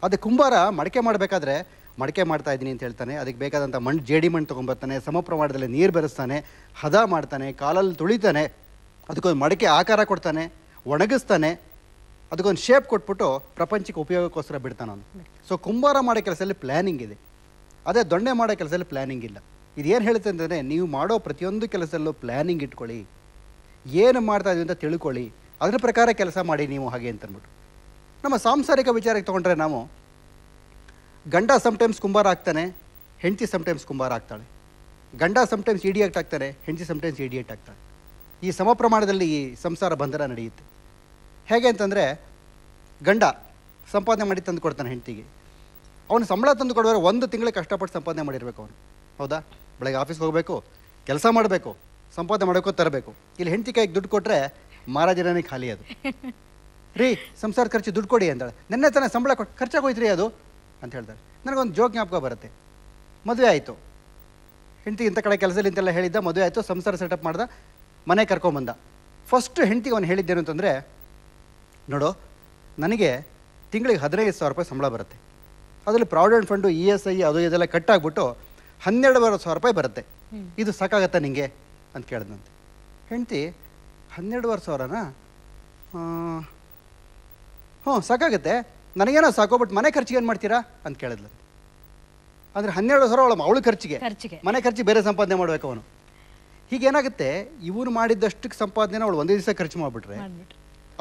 ಅದೇ ಕುಂಬಾರ ಮಡಕೆ ಮಾಡಬೇಕಾದ್ರೆ ಮಡಕೆ ಮಾಡ್ತಾ ಇದ್ದೀನಿ ಅಂತ ಹೇಳ್ತಾನೆ ಅದಕ್ಕೆ ಬೇಕಾದಂಥ ಮಣ್ಣು ಜೇಡಿ ಮಣ್ಣು ತೊಗೊಂಬರ್ತಾನೆ ಸಮ ಪ್ರಮಾಣದಲ್ಲಿ ನೀರು ಬೆರೆಸ್ತಾನೆ ಹದ ಮಾಡ್ತಾನೆ ಕಾಲಲ್ಲಿ ತುಳಿತಾನೆ ಅದಕ್ಕೊಂದು ಮಡಕೆ ಆಕಾರ ಕೊಡ್ತಾನೆ ಒಣಗಿಸ್ತಾನೆ ಅದಕ್ಕೊಂದು ಶೇಪ್ ಕೊಟ್ಬಿಟ್ಟು ಪ್ರಪಂಚಕ್ಕೆ ಉಪಯೋಗಕ್ಕೋಸ್ಕರ ಬಿಡ್ತಾನೆ ಅವನು ಸೊ ಕುಂಬಾರ ಮಾಡೋ ಕೆಲಸದಲ್ಲಿ ಪ್ಲ್ಯಾನಿಂಗ್ ಇದೆ ಅದೇ ದೊಣ್ಣೆ ಮಾಡೋ ಕೆಲಸದಲ್ಲಿ ಪ್ಲ್ಯಾನಿಂಗ್ ಇಲ್ಲ ಇದು ಏನು ಹೇಳುತ್ತೆ ಅಂತಂದರೆ ನೀವು ಮಾಡೋ ಪ್ರತಿಯೊಂದು ಕೆಲಸದಲ್ಲೂ ಪ್ಲ್ಯಾನಿಂಗ್ ಇಟ್ಕೊಳ್ಳಿ ಏನು ಮಾಡ್ತಾ ಇದ್ದೀವಿ ಅಂತ ತಿಳ್ಕೊಳ್ಳಿ ಅದರ ಪ್ರಕಾರ ಕೆಲಸ ಮಾಡಿ ನೀವು ಹಾಗೆ ಅಂತಂದ್ಬಿಟ್ಟು ನಮ್ಮ ಸಾಂಸಾರಿಕ ವಿಚಾರಕ್ಕೆ ತೊಗೊಂಡ್ರೆ ನಾವು ಗಂಡ ಸಮಟೈಮ್ಸ್ ಕುಂಬಾರ ಆಗ್ತಾನೆ ಹೆಂಡತಿ ಸಮ್ಟೈಮ್ಸ್ ಕುಂಬಾರ ಆಗ್ತಾಳೆ ಗಂಡ ಸಮ್ಟೈಮ್ಸ್ ಇಡಿಯೇಟ್ ಆಗ್ತಾನೆ ಹೆಂಡತಿ ಸಮಟೈಮ್ಸ್ ಇಡಿಯೇಟ್ ಆಗ್ತಾಳೆ ಈ ಸಮ ಪ್ರಮಾಣದಲ್ಲಿ ಈ ಸಂಸಾರ ಬಂಧನ ನಡೆಯುತ್ತೆ ಹೇಗೆ ಅಂತಂದರೆ ಗಂಡ ಸಂಪಾದನೆ ಮಾಡಿ ತಂದು ಕೊಡ್ತಾನೆ ಹೆಂಡತಿಗೆ ಅವನು ಸಂಬಳ ತಂದು ಕೊಡುವಾಗ ಒಂದು ತಿಂಗಳಿಗೆ ಕಷ್ಟಪಟ್ಟು ಸಂಪಾದನೆ ಮಾಡಿರಬೇಕು ಅವನು ಹೌದಾ ಬೆಳಗ್ಗೆ ಆಫೀಸ್ಗೆ ಹೋಗಬೇಕು ಕೆಲಸ ಮಾಡಬೇಕು ಸಂಪಾದನೆ ಮಾಡೋಕ್ಕೋ ತರಬೇಕು ಇಲ್ಲಿ ಹೆಂಡತಿ ಕೈಗೆ ದುಡ್ಡು ಕೊಟ್ಟರೆ ಮಹಾರಾಜರೇ ಖಾಲಿ ಅದು ರೀ ಸಂಸಾರ ಖರ್ಚು ದುಡ್ಡು ಕೊಡಿ ಅಂತಾಳೆ ನೆನ್ನೆ ತನ ಸಂಬಳ ಕೊಟ್ಟು ಖರ್ಚಾಗೋಯ್ತು ರೀ ಅದು ಅಂತ ಹೇಳ್ತಾರೆ ನನಗೊಂದು ಜೋಕ್ ಜ್ಞಾಪಕ ಬರುತ್ತೆ ಮದುವೆ ಆಯಿತು ಹೆಂಡತಿ ಇಂಥ ಕಡೆ ಕೆಲಸದಲ್ಲಿ ಇಂತೆಲ್ಲ ಹೇಳಿದ್ದ ಮದುವೆ ಆಯಿತು ಸಂಸಾರ ಸೆಟಪ್ ಮಾಡ್ದ ಮನೆ ಕರ್ಕೊಂಬಂದ ಫಸ್ಟ್ ಹೆಂಡತಿಗೆ ಅವನು ಹೇಳಿದ್ದೇನು ಅಂತಂದರೆ ನೋಡು ನನಗೆ ತಿಂಗಳಿಗೆ ಹದಿನೈದು ಸಾವಿರ ರೂಪಾಯಿ ಸಂಬಳ ಬರುತ್ತೆ ಅದರಲ್ಲಿ provident fund E S I ಅದು ಇದೆಲ್ಲ ಕಟ್ಟಾಗ್ಬಿಟ್ಟು ಹನ್ನೆರಡುವರೆ ಸಾವಿರ ರೂಪಾಯಿ ಬರುತ್ತೆ ಇದು ಸಾಕಾಗತ್ತಾ ನಿಂಗೆ ಅಂತ ಕೇಳಿದಂತೆ ಹೆಂಡತಿ ಹನ್ನೆರಡುವರೆ ಸಾವಿರನಾ ಹ್ಞೂ ಸಾಕಾಗುತ್ತೆ ನನಗೇನೋ ಬಿಟ್ಟು ಮನೆ ಖರ್ಚಿಗೆ ಏನು ಮಾಡ್ತೀರಾ ಅಂತ ಕೇಳಿದ್ಲು ಅಂದರೆ ಹನ್ನೆರಡು ಸಾವಿರ ಅವಳ ಅವಳು ಖರ್ಚಿಗೆ ಮನೆ ಖರ್ಚಿಗೆ ಬೇರೆ ಸಂಪಾದನೆ ಮಾಡಬೇಕು ಅವನು ಹೀಗೇನಾಗುತ್ತೆ ಇವನು ಮಾಡಿದ್ದಷ್ಟಕ್ಕೆ ಸಂಪಾದನೆ ಅವಳು ಒಂದೇ ದಿವಸ ಖರ್ಚು ಮಾಡಿಬಿಟ್ರೆ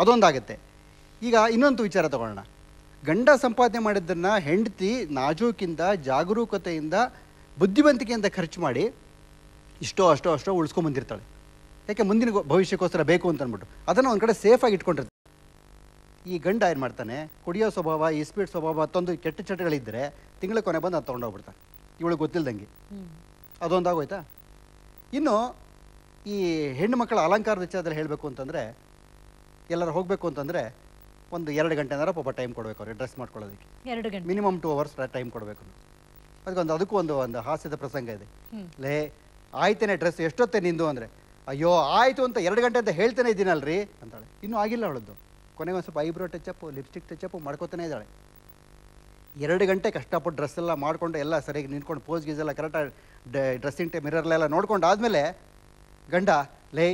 ಅದೊಂದಾಗುತ್ತೆ ಈಗ ಇನ್ನೊಂದು ವಿಚಾರ ತಗೊಳ್ಳೋಣ ಗಂಡ ಸಂಪಾದನೆ ಮಾಡಿದ್ದನ್ನು ಹೆಂಡತಿ ನಾಜೂಕಿಂದ ಜಾಗರೂಕತೆಯಿಂದ ಬುದ್ಧಿವಂತಿಕೆಯಿಂದ ಖರ್ಚು ಮಾಡಿ ಇಷ್ಟೋ ಅಷ್ಟೋ ಅಷ್ಟೋ ಉಳಿಸ್ಕೊಂಬಂದಿರ್ತಾಳೆ ಯಾಕೆ ಮುಂದಿನ ಭವಿಷ್ಯಕ್ಕೋಸ್ಕರ ಬೇಕು ಅಂತ ಅಂದ್ಬಿಟ್ಟು ಅದನ್ನು ಒಂದು ಕಡೆ ಸೇಫಾಗಿ ಇಟ್ಕೊಂಡಿರ್ತದೆ ಈ ಗಂಡ ಏನು ಮಾಡ್ತಾನೆ ಕುಡಿಯೋ ಸ್ವಭಾವ ಈ ಸ್ಪೀಡ್ ಸ್ವಭಾವ ತಂದು ಕೆಟ್ಟ ಚಟಗಳಿದ್ದರೆ ತಿಂಗಳ ಕೊನೆ ಬಂದು ಅದು ತೊಗೊಂಡೋಗ್ಬಿಡ್ತಾನೆ ಇವಳಿಗೆ ಗೊತ್ತಿಲ್ಲದಂಗೆ ಆಗೋಯ್ತಾ ಇನ್ನು ಈ ಹೆಣ್ಣು ಮಕ್ಕಳ ಅಲಂಕಾರದ ವಿಚಾರದಲ್ಲಿ ಹೇಳಬೇಕು ಅಂತಂದರೆ ಎಲ್ಲರೂ ಹೋಗಬೇಕು ಅಂತಂದರೆ ಒಂದು ಎರಡು ಗಂಟೆ ಅಂದ್ರೆ ಪಾಪ ಟೈಮ್ ಕೊಡಬೇಕು ಅವ್ರಿಗೆ ಡ್ರೆಸ್ ಮಾಡ್ಕೊಳ್ಳೋದಕ್ಕೆ ಎರಡು ಗಂಟೆ ಮಿನಿಮಮ್ ಟು ಅವರ್ಸ್ ಟೈಮ್ ಕೊಡಬೇಕು ಅದಕ್ಕೊಂದು ಅದಕ್ಕೂ ಒಂದು ಒಂದು ಹಾಸ್ಯದ ಪ್ರಸಂಗ ಇದೆ ಲೇ ಆಯ್ತೇನೆ ಡ್ರೆಸ್ ಎಷ್ಟೊತ್ತೆ ನಿಂದು ಅಂದರೆ ಅಯ್ಯೋ ಆಯಿತು ಅಂತ ಎರಡು ಗಂಟೆ ಅಂತ ಹೇಳ್ತಾನೆ ಇದ್ದೀನಲ್ರಿ ಅಂತಾಳೆ ಇನ್ನೂ ಆಗಿಲ್ಲ ಅವಳದ್ದು ಕೊನೆಗೆ ಒಂದು ಸ್ವಲ್ಪ ಐಬ್ರೋ ಟಚಪ್ಪು ಲಿಪ್ಸ್ಟಿಕ್ ಅಪ್ ಮಾಡ್ಕೋತಾನೆ ಇದ್ದಾಳೆ ಎರಡು ಗಂಟೆ ಕಷ್ಟಪಟ್ಟು ಡ್ರೆಸ್ ಎಲ್ಲ ಮಾಡಿಕೊಂಡು ಎಲ್ಲ ಸರಿಯಾಗಿ ನಿಂತ್ಕೊಂಡು ಪೋಸ್ ಗೀಸ್ ಎಲ್ಲ ಕರೆಕ್ಟಾಗಿ ಡ್ರೆಸ್ಸಿಂಗ್ ಟೈಮ್ ಮಿರರ್ಲೆಲ್ಲ ನೋಡ್ಕೊಂಡು ಆದಮೇಲೆ ಗಂಡ ಲೇ